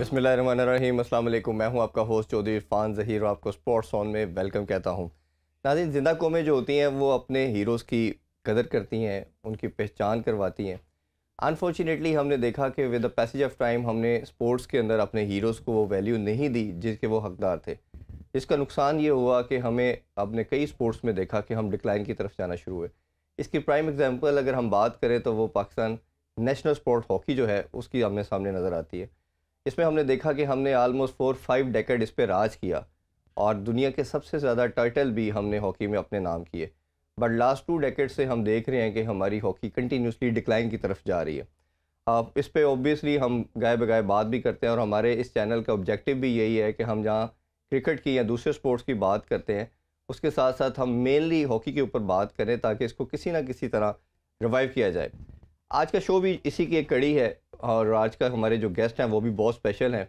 बसमिल मैं हूं आपका होस्ट चौधरी इरफान जहीर और आपको स्पोर्ट्स ऑन में वेलकम कहता हूं नाजिन जिंदा कौमें जो होती हैं वो अपने हीरोज़ की कदर करती हैं उनकी पहचान करवाती हैं अनफॉर्चुनेटली हमने देखा कि with the passage of time हमने स्पोर्ट्स के अंदर अपने हीरोज़ को वो वैल्यू नहीं दी जिसके वो हकदार थे इसका नुकसान ये हुआ कि हमें अपने कई स्पोर्ट्स में देखा कि हम डिक्लाइन की तरफ जाना शुरू हुए इसकी प्राइम एग्जांपल अगर हम बात करें तो वो पाकिस्तान नेशनल स्पोर्ट हॉकी जो है उसकी आमने सामने नज़र आती है इसमें हमने देखा कि हमने आलमोस्ट फोर फाइव डेकेड इस पर राज किया और दुनिया के सबसे ज़्यादा टाइटल भी हमने हॉकी में अपने नाम किए बट लास्ट टू डेकेड से हम देख रहे हैं कि हमारी हॉकी कंटिन्यूसली डिक्लाइन की तरफ जा रही है आप इस पर ओबियसली हम गाय बगाए बात भी करते हैं और हमारे इस चैनल का ऑब्जेक्टिव भी यही है कि हम जहाँ क्रिकेट की या दूसरे स्पोर्ट्स की बात करते हैं उसके साथ साथ हम मेनली हॉकी के ऊपर बात करें ताकि इसको किसी ना किसी तरह रिवाइव किया जाए आज का शो भी इसी की एक कड़ी है और आज का हमारे जो गेस्ट हैं वो भी बहुत स्पेशल हैं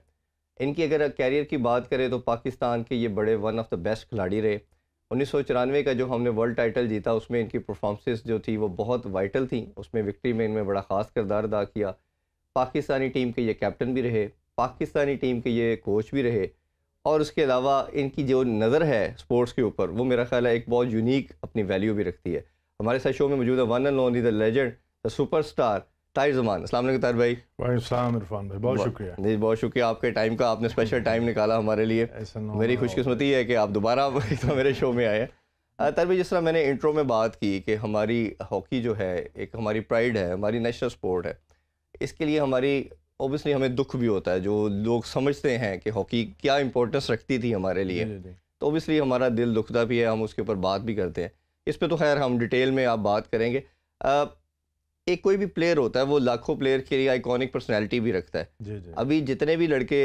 इनकी अगर कैरियर की बात करें तो पाकिस्तान के ये बड़े वन ऑफ द बेस्ट खिलाड़ी रहे उन्नीस का जो हमने वर्ल्ड टाइटल जीता उसमें इनकी परफॉर्मेंसेस जो थी वो बहुत वाइटल थी उसमें विक्ट्री में इनमें बड़ा ख़ास किरदार अदा किया पाकिस्तानी टीम के ये कैप्टन भी रहे पाकिस्तानी टीम के ये कोच भी रहे और उसके अलावा इनकी जो नज़र है स्पोर्ट्स के ऊपर वो मेरा ख्याल है एक बहुत यूनिक अपनी वैल्यू भी रखती है हमारे साथ शो में मौजूद है one and only the legend the super star Tahir Zaman असल ताहिर भाई वाईकाम इरफान भाई बहुत शुक्रिया जी बहुत शुक्रिया आपके टाइम का आपने स्पेशल टाइम निकाला हमारे लिए मेरी खुशकस्मती है कि आप दोबारा तो मेरे शो में आए ताहिर भाई जिस तरह मैंने इंट्रो में बात की कि हमारी हॉकी जो है एक हमारी प्राइड है हमारी नेशनल स्पोर्ट है इसके लिए हमारी ओबियसली हमें दुख भी होता है जो लोग समझते हैं कि हॉकी क्या इंपॉर्टेंस रखती थी हमारे लिए तो ओबियसली हमारा दिल दुखता भी है हम उसके ऊपर बात भी करते हैं इस पर तो खैर हम डिटेल में आप बात करेंगे एक कोई भी प्लेयर होता है वो लाखों प्लेयर के लिए आइकॉनिक पर्सनैलिटी भी रखता है जी जी। अभी जितने भी लड़के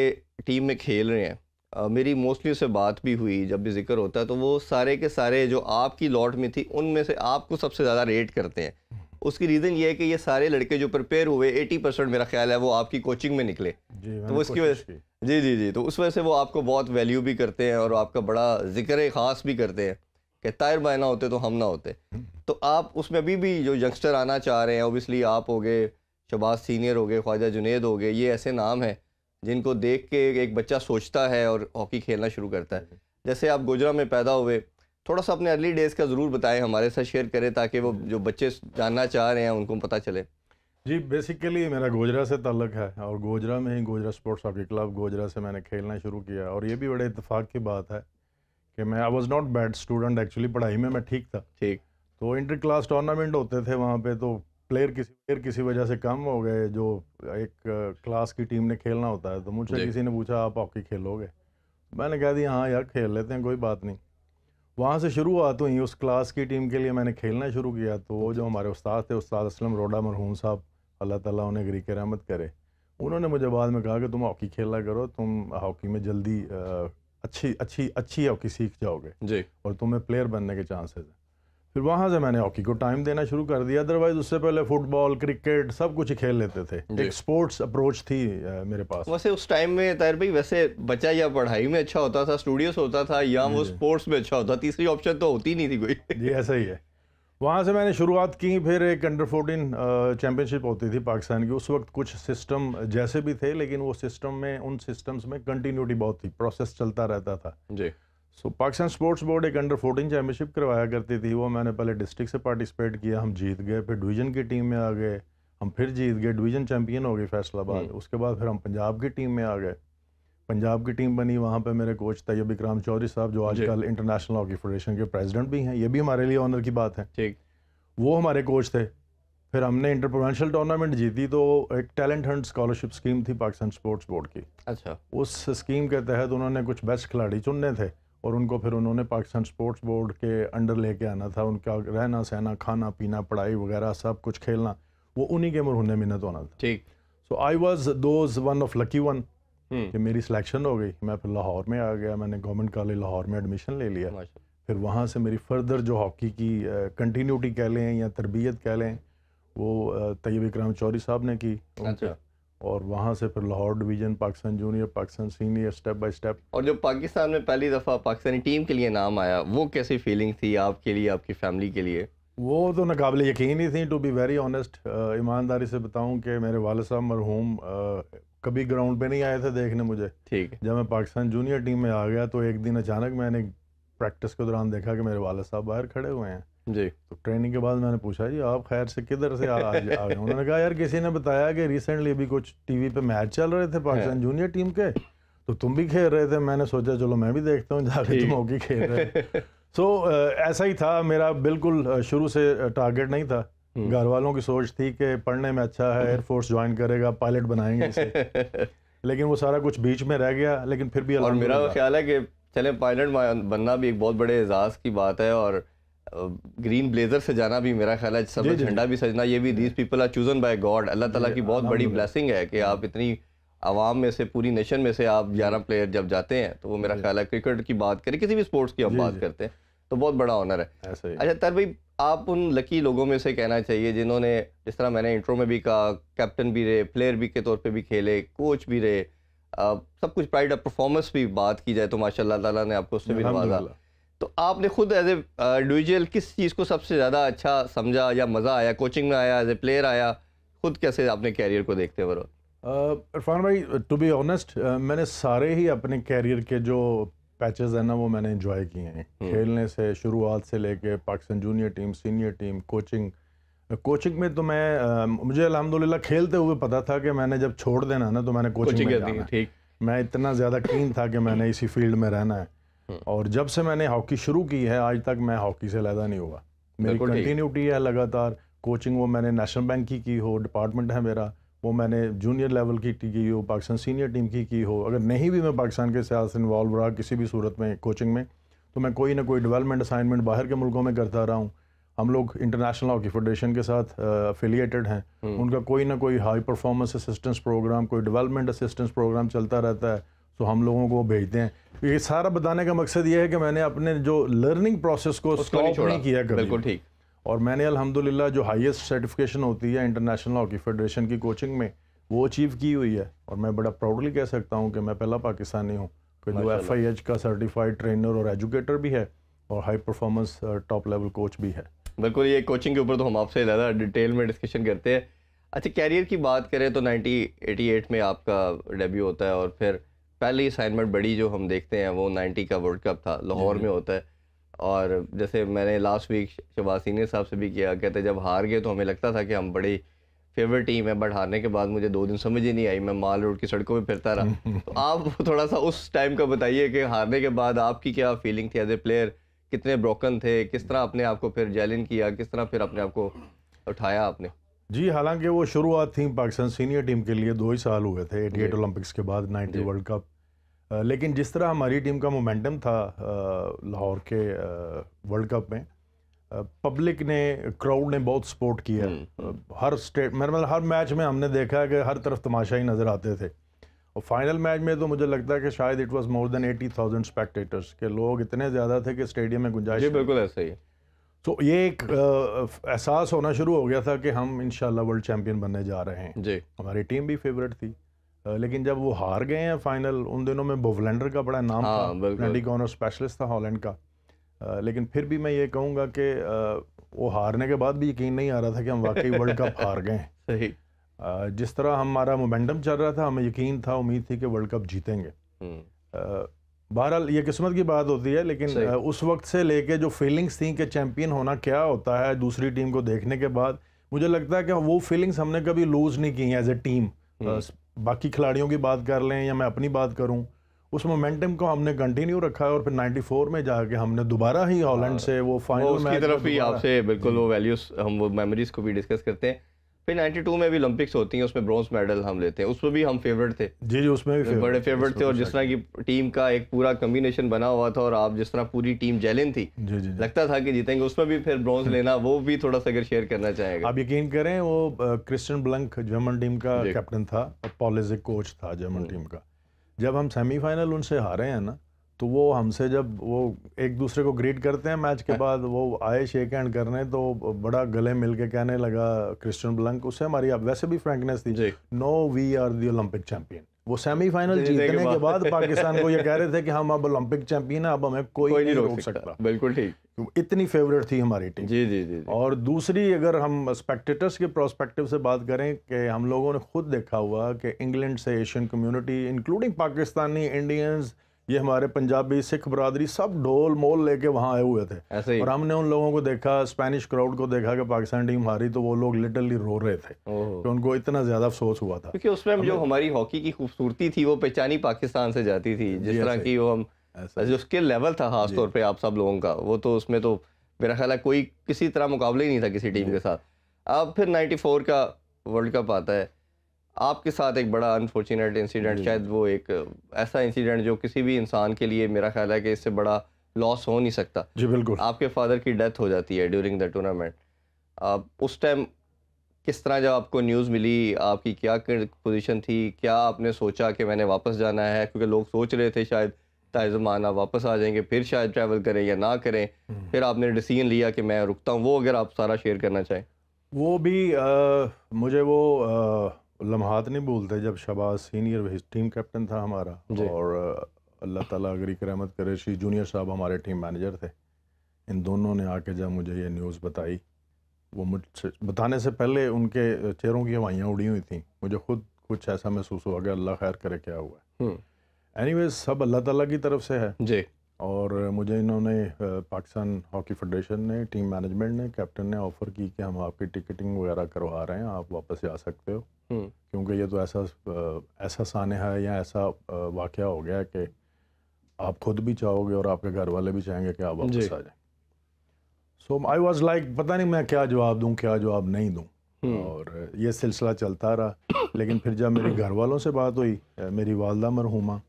टीम में खेल रहे हैं आ, मेरी मोस्टली उससे बात भी हुई जब भी जिक्र होता है तो वो सारे के सारे जो आपकी लॉट में थी उनमें से आपको सबसे ज़्यादा रेट करते हैं हम्म। उसकी रीज़न ये है कि ये सारे लड़के जो प्रिपेयर हुए 80 परसेंट मेरा ख्याल है वो आपकी कोचिंग में निकले तो उसकी वजह से जी जी जी तो उस वजह से वो आपको बहुत वैल्यू भी करते हैं और आपका बड़ा जिक्र खास भी करते हैं कि तायर भाई ना होते तो हम ना होते तो आप उसमें अभी भी जो यंगस्टर आना चाह रहे हैं ओबियसली आप हो गए शबाज सीनियर हो गए ख्वाजा जुनेद हो गए ये ऐसे नाम हैं जिनको देख के एक बच्चा सोचता है और हॉकी खेलना शुरू करता है जैसे आप गोजरा में पैदा हुए थोड़ा सा अपने अर्ली डेज़ का ज़रूर बताएं हमारे साथ शेयर करें ताकि वो जो बच्चे जानना चाह रहे हैं उनको पता चले जी बेसिकली मेरा गोजरा से ताल्लुक है और गोजरा में ही Gojra sports hockey club Gojra से मैंने खेलना शुरू किया और ये भी बड़े इतफाक़ की बात है कि मैं I was not bad student actually पढ़ाई में मैं ठीक था ठीक तो इंटर क्लास टूर्नामेंट होते थे वहाँ पे तो प्लेयर किसी प्लेयर किसी वजह से कम हो गए जो एक क्लास uh, की टीम ने खेलना होता है तो मुझसे किसी ने पूछा आप हॉकी खेलोगे मैंने कहा दिया हाँ यार खेल लेते हैं कोई बात नहीं वहाँ से शुरुआत हुई तो उस क्लास की टीम के लिए मैंने खेलना शुरू किया तो वो जो हमारे उस्ताद थे उस्ताद असलम रोडा मरहूम साहब अल्लाह ताला उन्हें गरीक रहमत करे उन्होंने मुझे बाद में कहा कि तुम हॉकी खेला करो तुम हॉकी में जल्दी uh, अच्छी अच्छी अच्छी हॉकी सीख जाओगे जी और तुम्हें प्लेयर बनने के चांसेस हैं फिर वहाँ से मैंने हॉकी को टाइम देना शुरू कर दिया अदरवाइज उससे पहले फुटबॉल क्रिकेट सब कुछ खेल लेते थे एक स्पोर्ट्स अप्रोच थी मेरे पास वैसे उस टाइम में तैर भाई वैसे बच्चा या पढ़ाई में अच्छा होता था स्टूडियोस होता था या वो स्पोर्ट्स में अच्छा होता तीसरी ऑप्शन तो होती नहीं थी कोई जी ऐसा ही है वहाँ से मैंने शुरुआत की फिर एक अंडर फोर्टीन चैम्पियनशिप होती थी पाकिस्तान की उस वक्त कुछ सिस्टम जैसे भी थे लेकिन वो सिस्टम में उन सिस्टम्स में कंटिन्यूटी बहुत थी प्रोसेस चलता रहता था जी so so, Pakistan sports board एक अंडर फोर्टीन चैम्पियनशिप करवाया करती थी वो मैंने पहले डिस्ट्रिक्ट से पार्टिसिपेट किया हम जीत गए फिर डिवीजन की टीम में आ गए हम फिर जीत गए डिवीजन चैम्पियन हो गए फैसलाबाद हम्म। उसके बाद फिर हम पंजाब की टीम में आ गए पंजाब की टीम बनी वहाँ पे मेरे कोच तैयब इक्राम चौधरी साहब जो आजकल इंटरनेशनल हॉकी फेडरेशन के प्रेसिडेंट भी हैं ये भी हमारे लिए ऑनर की बात है ठीक वो हमारे कोच थे फिर हमने इंटरप्रोवेंशल टूर्नामेंट जीती तो एक टैलेंट हंट स्कॉलरशिप स्कीम थी पाकिस्तान स्पोर्ट्स बोर्ड की अच्छा उस स्कीम के तहत उन्होंने कुछ बेस्ट खिलाड़ी चुनने थे और उनको फिर उन्होंने पाकिस्तान स्पोर्ट्स बोर्ड के अंडर लेके आना था उनका रहना सहना खाना पीना पढ़ाई वगैरह सब कुछ खेलना वो उन्हीं के मुरहुन मिन्नत तो होना था ठीक so I was those one of lucky one hmm. कि मेरी सिलेक्शन हो गई मैं फिर लाहौर में आ गया मैंने गवर्नमेंट कॉलेज लाहौर में एडमिशन ले लिया फिर वहाँ से मेरी फर्दर जो हॉकी की कंटिन्यूटी कह लें या तरबियत कह लें वो तैयब इक्राम चौरी साहब ने की अच्छा। और वहाँ से फिर Lahore division Pakistan junior Pakistan senior step by step और जो पाकिस्तान में पहली दफ़ा पाकिस्तानी टीम के लिए नाम आया वो कैसी फीलिंग थी आपके लिए आपकी फैमिली के लिए वो तो नाकबले यकीन ही थी टू बी वेरी ऑनेस्ट ईमानदारी से बताऊँ कि मेरे वाल साहब मरहूम कभी ग्राउंड पे नहीं आए थे देखने मुझे ठीक है जब मैं पाकिस्तान जूनियर टीम में आ गया तो एक दिन अचानक मैंने प्रैक्टिस के दौरान देखा कि मेरे वाले साहब बाहर खड़े हुए हैं जी तो ट्रेनिंग के बाद मैंने पूछा जी आप खैर से किधर से आ, आ गए उन्होंने कहा यार किसी ने बताया कि रिसेंटली अभी कुछ टीवी पे मैच चल रहे थे पाकिस्तान जूनियर हाँ। टीम के तो तुम भी खेल रहे थे मैंने सोचा चलो मैं भी देखता हूँ जाके तुम हॉकी खेल रहे सो so, ऐसा ही था मेरा बिल्कुल शुरू से टारगेट नहीं था हम्म। घर वालों की सोच थी कि पढ़ने में अच्छा है एयरफोर्स ज्वाइन करेगा पायलट बनाएंगे इसे लेकिन वो सारा कुछ बीच में रह गया लेकिन फिर भी और मेरा ख्याल है कि चले पायलट बनना भी एक बहुत बड़े एजाज़ की बात है और ग्रीन ब्लेजर से जाना भी मेरा ख्याल है सब झंडा भी सजना ये भी these people are chosen by God Allah ताला की बहुत बड़ी ब्लेसिंग है कि आप इतनी आवाम में से पूरी नेशन में से आप ग्यारह प्लेयर जब जाते हैं तो वो मेरा ख्याल है क्रिकेट की बात करें किसी भी स्पोर्ट्स की हम बात करते हैं तो बहुत बड़ा ऑनर है अच्छा तर भाई आप उन लकी लोगों में से कहना चाहिए जिन्होंने जिस तरह मैंने इंट्रो में भी कहा कैप्टन भी रहे प्लेयर भी के तौर पे भी खेले कोच भी रहे आ, सब कुछ प्राइड परफॉर्मेंस भी बात की जाए तो माशाल्लाह ताला ने आपको उससे भी नवाजा तो आपने खुद एज ए इंडिविजुअल किस चीज़ को सबसे ज़्यादा अच्छा समझा या मज़ा आया कोचिंग में आया एज ए प्लेयर आया खुद कैसे आपने कैरियर को देखते हुए इरफान भाई टू बी ऑनेस्ट मैंने सारे ही अपने कैरियर के जो पैचेज हैं ना वो मैंने इंजॉय किए हैं हम्म। खेलने से शुरुआत से लेके Pakistan junior team senior team coaching coaching में तो मैं आ, मुझे अलहमदिल्ला खेलते हुए पता था कि मैंने जब छोड़ देना ना तो मैंने कोचिंग, कोचिंग में जाना ठीक मैं इतना ज़्यादा क्लीन था कि मैंने इसी फील्ड में रहना है हम्म। और जब से मैंने हॉकी शुरू की है आज तक मैं हॉकी से लैदा नहीं हुआ मेरी कंटिन्यूटी है लगातार कोचिंग वो मैंने नेशनल बैंक की की हो डिपार्टमेंट है मेरा वो मैंने जूनियर लेवल की की हो पाकिस्तान सीनियर टीम की की हो अगर नहीं भी मैं पाकिस्तान के साथ इन्वॉल्व रहा किसी भी सूरत में कोचिंग में तो मैं कोई ना कोई डेवलपमेंट असाइनमेंट बाहर के मुल्कों में करता रहा हूँ हम लोग इंटरनेशनल हॉकी फेडरेशन के साथ अफिलिएटेड हैं हम्म। उनका कोई ना कोई हाई परफॉर्मेंस असिस्टेंस प्रोग्राम कोई डेवलपमेंट असिस्टेंस प्रोग्राम चलता रहता है तो हम लोगों को भेजते हैं ये सारा बताने का मकसद ये है कि मैंने अपने जो लर्निंग प्रोसेस को स्टॉप नहीं, नहीं किया बिल्कुल ठीक और मैंने अल्हम्दुलिल्लाह जो हाईएस्ट सर्टिफिकेशन होती है इंटरनेशनल हॉकी फेडरेशन की कोचिंग में वो अचीव की हुई है और मैं बड़ा प्राउडली कह सकता हूँ कि मैं पहला पाकिस्तानी हूँ कि जो एफ आई एच का सर्टिफाइड ट्रेनर और एजुकेटर भी है और high performance top level coach भी है बिल्कुल ये कोचिंग के ऊपर तो हम आपसे ज़्यादा डिटेल में डिस्कशन करते हैं अच्छा कैरियर की बात करें तो 1988 में आपका डेब्यू होता है और फिर पहली असाइनमेंट बड़ी जो हम देखते हैं वो 90 का वर्ल्ड कप था लाहौर में होता है और जैसे मैंने लास्ट वीक शबाज सीनियर साहब से भी किया कहते जब हार गए तो हमें लगता था कि हम बड़ी फेवरेट टीम है बट हारने के बाद मुझे दो दिन समझ ही नहीं आई मैं माल रोड की सड़कों पर फिरता रहा तो आप थोड़ा सा उस टाइम का बताइए कि हारने के बाद आपकी क्या फीलिंग थी एज ए प्लेयर कितने ब्रोकन थे किस तरह अपने आप को फिर जैलिन किया किस तरह फिर अपने आपको उठाया आपने जी हालांकि वो शुरुआत थी पाकिस्तान सीनियर टीम के लिए दो ही साल हुए थे एटी ओलंपिक्स के बाद नाइन्टी वर्ल्ड कप लेकिन जिस तरह हमारी टीम का मोमेंटम था लाहौर के वर्ल्ड कप में पब्लिक ने क्राउड ने बहुत सपोर्ट किया हम्म, हम्म। हर स्टेट मेरे मतलब हर मैच में हमने देखा कि हर तरफ तमाशा ही नज़र आते थे और फाइनल मैच में तो मुझे लगता है कि शायद it was more than eighty thousand spectators के लोग इतने ज़्यादा थे कि स्टेडियम में गुंजाइश बिल्कुल ऐसा ही है तो ये एक एहसास होना शुरू हो गया था कि हम इन वर्ल्ड चैम्पियन बनने जा रहे हैं जी हमारी टीम भी फेवरेट थी लेकिन जब वो हार गए हैं फाइनल उन दिनों में बोवलेंडर का बड़ा नाम हाँ, था कॉर्नर स्पेशलिस्ट था हॉलैंड का लेकिन फिर भी मैं ये कहूँगा कि वो हारने के बाद भी यकीन नहीं आ रहा था कि हम वाकई वर्ल्ड कप हार गए सही जिस तरह हमारा मोमेंटम चल रहा था हमें यकीन था उम्मीद थी कि वर्ल्ड कप जीतेंगे हम्म। बहरहाल ये किस्मत की बात होती है लेकिन उस वक्त से लेके जो फीलिंग्स थी कि चैम्पियन होना क्या होता है दूसरी टीम को देखने के बाद मुझे लगता है कि वो फीलिंग्स हमने कभी लूज़ नहीं की एज ए टीम बाकी खिलाड़ियों की बात कर लें या मैं अपनी बात करूं उस मोमेंटम को हमने कंटिन्यू रखा और फिर 94 में जाके हमने दोबारा ही हॉलैंड हाँ, से वो फाइनल मैच तरफ ही आपसे बिल्कुल वो वैल्यूज हम वो मेमोरीज को भी डिस्कस करते हैं फिर 92 में भी ओलंपिक्स होती हैं उसमें ब्रॉन्ज मेडल हम लेते हैं उसमें भी हम फेवरेट थे जी जी उसमें भी फेवरेट, बड़े फेवरेट थे और जिस तरह की टीम का एक पूरा कम्बिनेशन बना हुआ था और आप जिस तरह पूरी टीम जेलिन थी जी जी लगता था कि जीतेंगे उसमें भी फिर ब्रॉन्ज लेना वो भी थोड़ा सा अगर शेयर करना चाहेगा आप यकीन करें वो क्रिस्टन ब्लंक जर्मन टीम का कैप्टन था और पॉलिजिक कोच था जर्मन टीम का जब हम सेमीफाइनल उनसे हारे हैं ना तो वो हमसे जब वो एक दूसरे को ग्रीट करते हैं मैच के हाँ। बाद वो आए शेक हैंड करने तो बड़ा गले मिल के कहने लगा क्रिस्टन ब्लंक उससे हमारी आप वैसे भी फ्रैंकनेस थी no we are the Olympic champion वो सेमीफाइनल जीतने के बाद पाकिस्तान को ये कह रहे थे कि हम अब ओलंपिक चैंपियन है अब हमें कोई, कोई नहीं रोक सकता बिल्कुल ठीक तो इतनी फेवरेट थी हमारी टीम जी जी जी और दूसरी अगर हम स्पेक्टेटर्स के प्रोस्पेक्टिव से बात करें कि हम लोगों ने खुद देखा हुआ कि इंग्लैंड से Asian community including Pakistani Indians ये हमारे पंजाबी सिख बरदरी सब ढोल मोल लेके वहाँ आए हुए थे ऐसे ही। और हमने उन लोगों को देखा स्पेनिश क्राउड को देखा कि पाकिस्तान टीम हारी तो वो लोग लिटरली रो रहे थे कि उनको इतना ज़्यादा अफसोस हुआ था क्योंकि उसमें जो हमारी हॉकी की खूबसूरती थी वो पहचानी पाकिस्तान से जाती थी जिस तरह की वो हम जो स्किल लेवल था खासतौर पर आप सब लोगों का वो तो उसमें तो मेरा ख्याल है कोई किसी तरह मुकाबला ही नहीं था किसी टीम के साथ अब फिर नाइन्टी का वर्ल्ड कप आता है आपके साथ एक बड़ा अनफॉर्चुनेट इंसिडेंट शायद वो एक ऐसा इंसिडेंट जो किसी भी इंसान के लिए मेरा ख्याल है कि इससे बड़ा लॉस हो नहीं सकता जी बिल्कुल आपके फादर की डेथ हो जाती है ड्यूरिंग द टूर्नामेंट आप उस टाइम किस तरह जब आपको न्यूज़ मिली आपकी क्या पोजीशन थी क्या आपने सोचा कि मैंने वापस जाना है क्योंकि लोग सोच रहे थे शायद ताजमाना वापस आ जाएंगे फिर शायद ट्रैवल करें या ना करें हम्म। फिर आपने डिसीजन लिया कि मैं रुकता हूँ वो अगर आप सारा शेयर करना चाहें वो भी आ, मुझे वो आ, लम्हात नहीं भूलते जब शबाज सीनियर टीम कैप्टन था हमारा और अल्लाह ताला अगरी करामत करे श्री जूनियर साहब हमारे टीम मैनेजर थे इन दोनों ने आके जब मुझे ये न्यूज़ बताई वो मुझसे बताने से पहले उनके चेहरों की हवाइयाँ उड़ी हुई थी मुझे खुद कुछ ऐसा महसूस हुआ कि अल्लाह खैर करे क्या हुआ है हम्म। एनी anyway, सब अल्लाह ताला की तरफ से है जी और मुझे इन्होंने पाकिस्तान हॉकी फेडरेशन ने टीम मैनेजमेंट ने कैप्टन ने ऑफ़र की कि हम आपकी टिकटिंग वगैरह करवा रहे हैं आप वापस जा सकते हो हम्म। क्योंकि ये तो ऐसा ऐसा सानहा है या ऐसा वाक़ हो गया कि आप खुद भी चाहोगे और आपके घर वाले भी चाहेंगे कि आप वापस आ जाए सो आई वॉज लाइक पता नहीं मैं क्या जवाब दूँ क्या जवाब नहीं दूँ हम्म। और ये सिलसिला चलता रहा लेकिन फिर जब मेरे घर वालों से बात हुई मेरी वालदा मरहुमा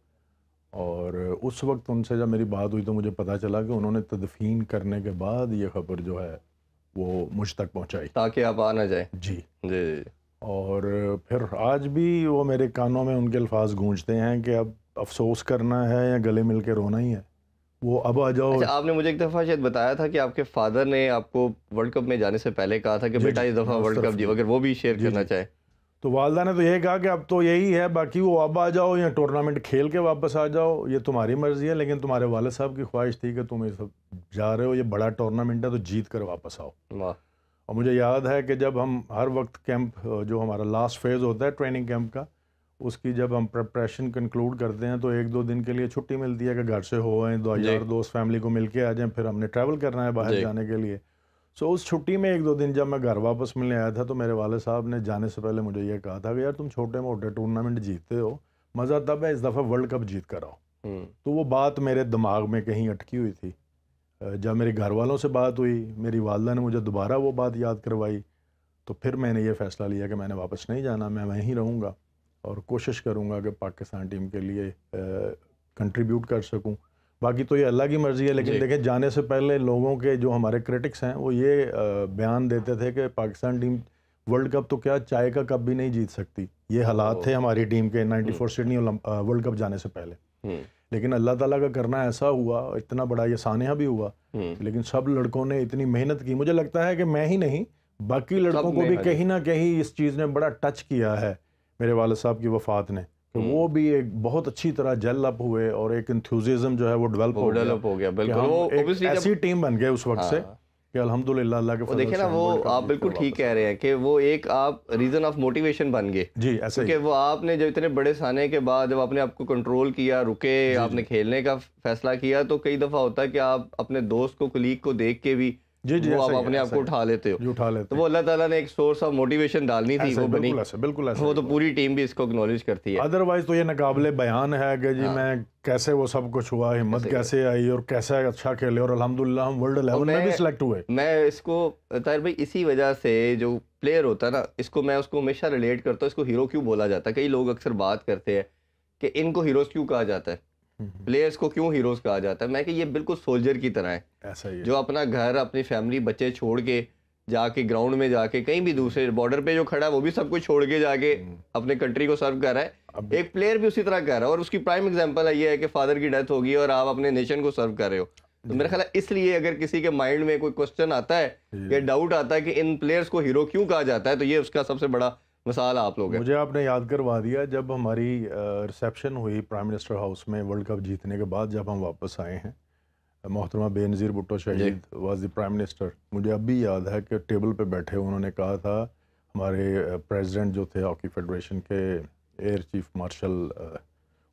और उस वक्त उनसे जब मेरी बात हुई तो मुझे पता चला कि उन्होंने तदफीन करने के बाद ये खबर जो है वो मुझ तक पहुंचाई ताकि आप आ ना जाए जी जी और फिर आज भी वो मेरे कानों में उनके अल्फाज गूंजते हैं कि अब अफसोस करना है या गले मिल के रोना ही है वो अब आ जाओ अच्छा, आपने मुझे एक दफ़ा शायद बताया था कि आपके फादर ने आपको वर्ल्ड कप में जाने से पहले कहा था कि बेटा इस दफ़ा हाँ, वर्ल्ड कप जी अगर वो भी शेयर करना चाहे तो वालदा ने तो यही कहा कि अब तो यही है बाकी वो अब आ जाओ या टूर्नामेंट खेल के वापस आ जाओ ये तुम्हारी मर्ज़ी है लेकिन तुम्हारे वालद साहब की ख्वाहिश थी कि तुम ये सब जा रहे हो ये बड़ा टूर्नामेंट है तो जीत कर वापस आओ और मुझे याद है कि जब हम हर वक्त कैंप जो हमारा लास्ट फेज़ होता है ट्रेनिंग कैंप का उसकी जब हम प्रप्रेशन कंक्लूड करते हैं तो एक दो दिन के लिए छुट्टी मिलती है कि घर से हो आए दो यार दोस्त फैमिली को मिल के आ जाएँ फिर हमने ट्रैवल करना है बाहर जाने के लिए सो उस छुट्टी में एक दो दिन जब मैं घर वापस मिलने आया था तो मेरे वाले साहब ने जाने से पहले मुझे ये कहा था कि यार तुम छोटे मोटे टूर्नामेंट जीतते हो मज़ा तब है इस दफ़ा वर्ल्ड कप जीत कर आओ हम्म। तो वो बात मेरे दिमाग में कहीं अटकी हुई थी जब मेरे घर वालों से बात हुई मेरी वालदा ने मुझे दोबारा वो बात याद करवाई तो फिर मैंने ये फ़ैसला लिया कि मैंने वापस नहीं जाना मैं वहीं रहूँगा और कोशिश करूँगा कि पाकिस्तान टीम के लिए कंट्रीब्यूट कर सकूँ बाकी तो ये अल्लाह की मर्ज़ी है लेकिन देखें जाने से पहले लोगों के जो हमारे क्रिटिक्स हैं वो ये बयान देते थे कि पाकिस्तान टीम वर्ल्ड कप तो क्या चाय का कप भी नहीं जीत सकती ये हालात थे हमारी टीम के 94 फोर हम्म। सिडनी वर्ल्ड कप जाने से पहले हम्म। लेकिन अल्लाह ताला का करना ऐसा हुआ इतना बड़ा ये सानहा भी हुआ हम्म। लेकिन सब लड़कों ने इतनी मेहनत की मुझे लगता है कि मैं ही नहीं बाकी लड़कों को भी कहीं ना कहीं इस चीज़ ने बड़ा टच किया है मेरे वाल साहब की वफात ने तो वो हम्म। भी एक बहुत अच्छी तरह जेल अप हुए और एक इंथ्यूजम जो है वो डेवलप हो हो गया हो गया बिल्कुल वो ऑब्वियसली ऐसी टीम बन गए उस वक्त हाँ। से कि अल्हम्दुलिल्लाह अल्लाह के देखिए ना वो आप बिल्कुल ठीक कह रहे हैं कि वो एक आप रीज़न ऑफ मोटिवेशन बन गए जी ऐसे क्योंकि वो आपने जब इतने बड़े साने के बाद जब आपने आपको कंट्रोल किया रुके आपने खेलने का फैसला किया तो कई दफ़ा होता है कि आप अपने दोस्त को कलीग को देख के भी जी जी वो आप अपने आप को उठा लेते हो उठा लेते तो वो अल्लाह ताला ने एक सोर्स ऑफ मोटिवेशन डालनी थी वो बनी बिल्कुल वो तो पूरी टीम भी इसको एक्नोलेज करती है अदरवाइज तो ये नाकबले बयान है कि जी हाँ। मैं कैसे वो सब कुछ हुआ हिम्मत कैसे आई और कैसे अच्छा खेले और अलहमदिल्ला हम वर्ल्ड लेवल में भी सिलेक्ट हुए मैं इसको ताहिर भाई इसी वजह से जो प्लेयर होता है ना इसको मैं उसको हमेशा रिलेट करता हूँ इसको हीरो क्यों बोला जाता है कई लोग अक्सर बात करते हैं कि इनको हीरोज क्यों कहा जाता है प्लेयर्स हम्म। को क्यों हीरोज कहा जाता है मैं कि ये बिल्कुल सोल्जर की तरह है ऐसा ही जो अपना घर अपनी फैमिली बच्चे छोड़ के जाके ग्राउंड में जाके कहीं भी दूसरे बॉर्डर पे जो खड़ा है वो भी सब कुछ छोड़ के जाके हम्म। अपने कंट्री को सर्व कर रहा है एक प्लेयर भी उसी तरह कर रहा है और उसकी प्राइम एग्जाम्पल है ये है कि फादर की डेथ होगी और आप अपने नेशन को सर्व कर रहे हो तो मेरा ख्याल इसलिए अगर किसी के माइंड में कोई क्वेश्चन आता है या डाउट आता है कि इन प्लेयर्स को हीरो क्यों कहा जाता है तो ये उसका सबसे बड़ा मिसाल आप लोग मुझे आपने याद करवा दिया जब हमारी रिसेप्शन हुई प्राइम मिनिस्टर हाउस में वर्ल्ड कप जीतने के बाद जब हम वापस आए हैं मोहतरमा बेनज़ीर भुट्टो शहीद वाज द प्राइम मिनिस्टर मुझे अब भी याद है कि टेबल पे बैठे उन्होंने कहा था हमारे प्रेसिडेंट जो थे हॉकी फेडरेशन के air chief marshal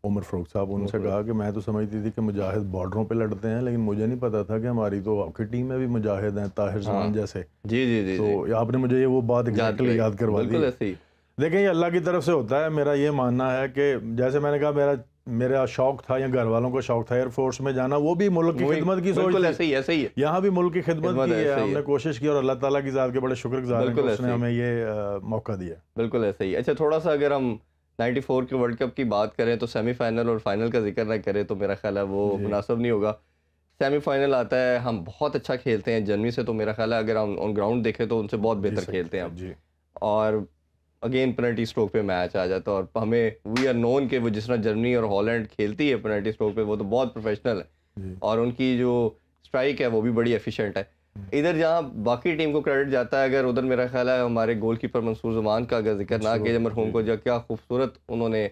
Umar Farooq साहब उनसे कहा कि मैं तो समझती थी कि मुजाहिद बॉर्डरों पे लड़ते हैं लेकिन मुझे नहीं पता था कि हमारी तो आपकी टीम में भी मुजाहिद हैं ताहिर हाँ। जैसे जी जी जी तो आपने मुझे ये वो बात एग्जैक्टली याद करवा दी देखें ये अल्लाह की तरफ से होता है मेरा ये मानना है कि जैसे मैंने कहा मेरा मेरा शौक था या घर वालों का शौक था एयरफोर्स में जाना वो भी मुल्क की खिदमत की सोच ऐसे ही ऐसे ही यहाँ भी मुल्क की खिदमत की है हमने कोशिश की और अल्लाह ताला की ज़ात के बड़े शुक्रगुजार हैं उसने हमें ये मौका दिया बिल्कुल ऐसे ही अच्छा थोड़ा सा अगर हम 94 के वर्ल्ड कप की बात करें तो सेमीफाइनल और फाइनल का जिक्र ना करें तो मेरा ख्याल है वो मुनासब नहीं होगा सेमीफाइनल आता है हम बहुत अच्छा खेलते हैं जर्मनी से तो मेरा ख्याल है अगर हम ऑन ग्राउंड देखें तो उनसे बहुत बेहतर खेलते हैं हम और अगेन पेनल्टी स्ट्रोक पे मैच आ जाता है और हमें वी आर नोन के वो जिस तरह जर्मनी और हॉलैंड खेलती है पेनल्टी स्ट्रोक पे वो तो बहुत प्रोफेशनल है और उनकी जो स्ट्राइक है वो भी बड़ी एफिशिएंट है इधर जहाँ बाकी टीम को क्रेडिट जाता है अगर उधर मेरा ख्याल है हमारे गोल कीपर मंसूर जमान का अगर जिक्र ना किया मरहूम को जो क्या खूबसूरत उन्होंने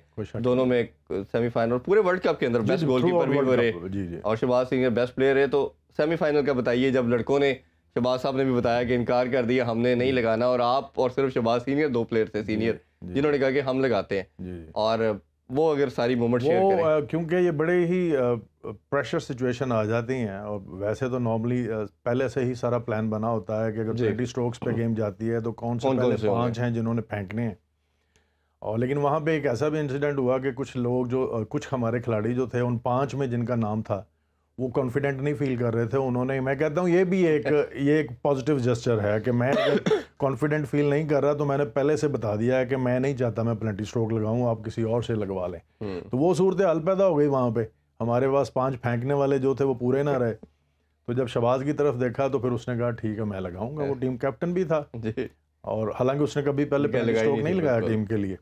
दोनों में सेमीफाइनल पूरे वर्ल्ड कप के अंदर बेस्ट गोल कीपर भी वो रहे और शहबाज सिंह बेस्ट प्लेयर है तो सेमीफाइनल का बताइए जब लड़कों ने शहबाज साहब ने भी बताया कि इनकार कर दिया हमने नहीं लगाना और आप और सिर्फ शहबाज सीनियर दो प्लेयर थे सीनियर जिन्होंने कहा कि हम लगाते हैं और वो अगर सारी मोमेंट शेयर करें क्योंकि ये बड़े ही प्रेशर सिचुएशन आ जाती हैं और वैसे तो नॉर्मली पहले से ही सारा प्लान बना होता है कि अगर ट्वेंटी स्ट्रोक्स पे गेम जाती है तो कौन से पहले पांच हैं जिन्होंने फेंकने हैं और लेकिन वहाँ पे एक ऐसा भी इंसिडेंट हुआ कि कुछ लोग जो कुछ हमारे खिलाड़ी जो थे उन पांच में जिनका नाम था वो कॉन्फिडेंट नहीं फील कर रहे थे उन्होंने मैं कहता हूँ ये भी एक ये एक पॉजिटिव जेस्चर है कि मैं कॉन्फिडेंट फील नहीं कर रहा तो मैंने पहले से बता दिया है कि मैं नहीं चाहता मैं प्लेंटी स्ट्रोक लगाऊँ आप किसी और से लगवा लें हम्म। तो वो सूरत हाल पैदा हो गई वहाँ पर हमारे पास पाँच फेंकने वाले जो थे वो पूरे ना रहे तो जब शबाज की तरफ देखा तो फिर उसने कहा ठीक है मैं लगाऊंगा वो हाँ। टीम कैप्टन भी था और हालांकि उसने कभी पहले पेनल्टी स्ट्रोक नहीं लगाया टीम के लिए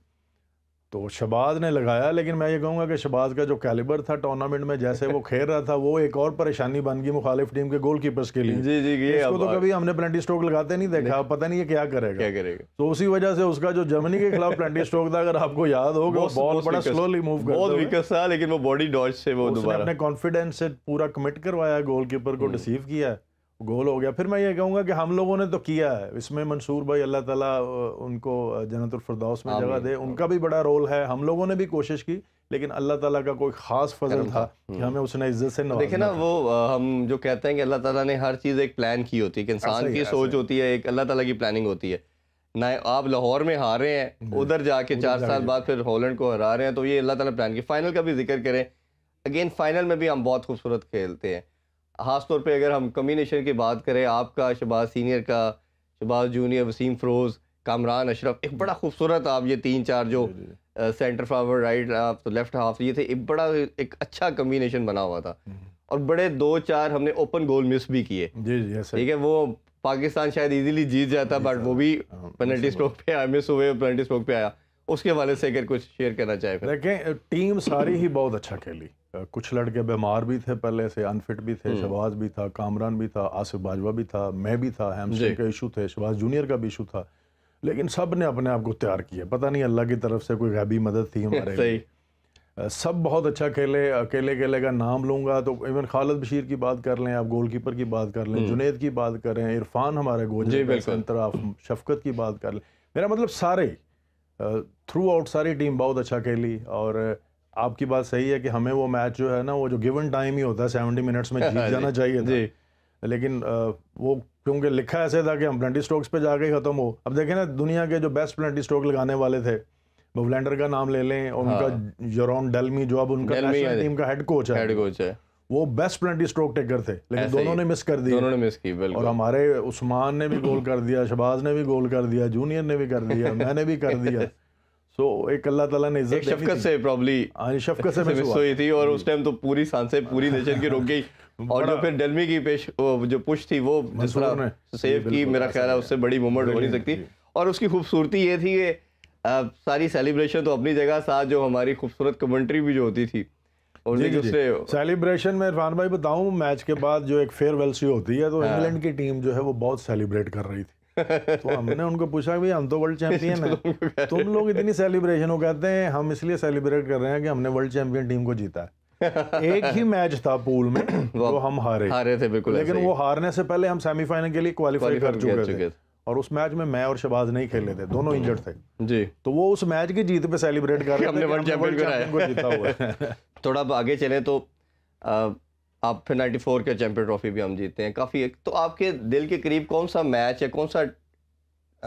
तो शबाज ने लगाया लेकिन मैं ये कहूँगा कि शबाज का जो कैलिबर था टूर्नामेंट में जैसे वो खेल रहा था वो एक और परेशानी बन गई मुखालिफ टीम के गोलकीपर्स के लिए जी जी ये इसको तो कभी हमने प्लेंटी स्ट्रोक लगाते नहीं देखा नहीं। पता नहीं ये क्या करेगा क्या करेगा तो उसी वजह से उसका जो जर्मनी के खिलाफ प्लेंटी स्ट्रोक था अगर आपको याद होगा बॉल बड़ा स्लोली मूव कर था लेकिन वो बॉडी डॉज से वो अपने कॉन्फिडेंस से पूरा कमिट करवाया गोलकीपर को रिसीव हम्म। किया है गोल हो गया फिर मैं ये कहूँगा कि हम लोगों ने तो किया है इसमें मंसूर भाई अल्लाह ताला उनको जन्नतफरदौस में जगह दे उनका भी बड़ा रोल है हम लोगों ने भी कोशिश की लेकिन अल्लाह ताला का कोई ख़ास फजल था कि हम्म। हमें उसने इज्जत से देखे ना वो हम जो कहते हैं कि अल्लाह ताला ने हर चीज़ एक प्लान की होती है कि इंसान की सोच होती है एक अल्लाह ताला की प्लानिंग होती है ना आप लाहौर में हारे हैं उधर जाके चार साल बाद फिर हॉलैंड को हरा रहे हैं तो ये अल्लाह तला प्लान की फ़ाइनल का भी जिक्र करें अगेन फाइनल में भी हम बहुत खूबसूरत खेलते हैं ख़ास तौर पे अगर हम कम्बिनेशन की बात करें आपका शबाज सीनियर का शबाज जूनियर वसीम फ़रोज़ कामरान अशरफ एक बड़ा खूबसूरत आप ये तीन चार जो सेंटर फॉरवर्ड राइट आप तो लेफ्ट हाफ ये थे एक बड़ा एक अच्छा कम्बिनेशन बना हुआ था हम्म। और बड़े दो चार हमने ओपन गोल मिस भी किए ठीक है वो पाकिस्तान शायद इजीली जीत जाता बट वो भी पेनल्टी हाँ, स्ट्रोक पे आया मिस हुए पेनल्टी स्ट्रोक पे आया उसके हवाले से अगर कुछ शेयर करना चाहे देखें टीम सारी ही बहुत अच्छा खेली कुछ लड़के बीमार भी थे पहले से अनफिट भी थे हम्म। शबाज भी था कामरान भी था आसिफ बाजवा भी था मैं भी था हेमसिंग का इशू थे शहबाज जूनियर का भी इशू था लेकिन सब ने अपने आप को तैयार किया पता नहीं अल्लाह की तरफ से कोई गैबी मदद थी हमारे सही सब बहुत अच्छा खेले अकेले अकेले का नाम लूंगा तो इवन खालिद बशीर की बात कर लें आप गोलकीपर की बात कर लें हम्म। जुनेद की बात करें इरफान हमारे गोजर आप शफकत की बात कर लें मेरा मतलब सारे थ्रू आउट सारी टीम बहुत अच्छा खेली और आपकी बात सही है कि हमें वो मैच जो है ना वो जो गिवन टाइम ही होता है सेवेंटी मिनट्स में जीत जाना चाहिए जी लेकिन वो क्योंकि लिखा ऐसे था कि हम प्लेंटी स्ट्रोक्स पे जाके ख़त्म हो अब देखें ना दुनिया के जो बेस्ट प्लेंटी स्ट्रोक लगाने वाले थे बबलैंडर का नाम ले लें और उनका योरॉन हाँ। डेलमी जो अब उनका नेशनल टीम का हेड कोच है वो बेस्ट प्लेंटी स्ट्रोक टेकर थे लेकिन दोनों ने मिस कर दिया दोनों ने मिस की और हमारे उस्मान ने भी गोल कर दिया शबाज ने भी गोल कर दिया जूनियर ने भी कर दिया मैंने भी कर दिया तो एक अल्लाह ताला ने इज्जत हाँ, शफकत से प्रॉब्ली शफकत से मिस हुई थी और उस टाइम तो पूरी सांसें पूरी नेचर की रुक गई और जो फिर डेलमी की पेश जो पुश थी वो जिस सेव की मेरा ख्याल है उससे बड़ी मोमेंट हो नहीं सकती और उसकी खूबसूरती ये थी कि सारी सेलिब्रेशन तो अपनी जगह साथ जो हमारी खूबसूरत कमेंट्री भी जो होती थी और जी दूसरे सेलिब्रेशन में इरफान भाई बताऊं मैच के बाद जो एक फेयरवेल सी होती है तो इंग्लैंड हाँ। की टीम जो है वो बहुत सेलिब्रेट कर रही थी तो हमने उनको पूछा भाई हम तो वर्ल्ड चैंपियन है तुम लोग इतनी सेलिब्रेशन हो कहते हैं हम इसलिए सेलिब्रेट कर रहे हैं कि हमने वर्ल्ड चैंपियन टीम को जीता है एक ही मैच था पूल में वो तो हम हारे हारे थे बिल्कुल लेकिन वो हारने से पहले हम सेमीफाइनल के लिए क्वालिफाई कर चुके थे और उस मैच में मैं और शबाज नहीं खेले थे दोनों इंजर्ड थे जी तो वो उस मैच की जीत पे सेलिब्रेट कर रहे थे हमने वर्ल्ड चैंपियन को जीता हुआ थोड़ा आगे चले तो आप फिर नाइन्टी फोर के चैम्पियन ट्रॉफी भी हम जीते हैं काफ़ी एक तो आपके दिल के करीब कौन सा मैच है कौन सा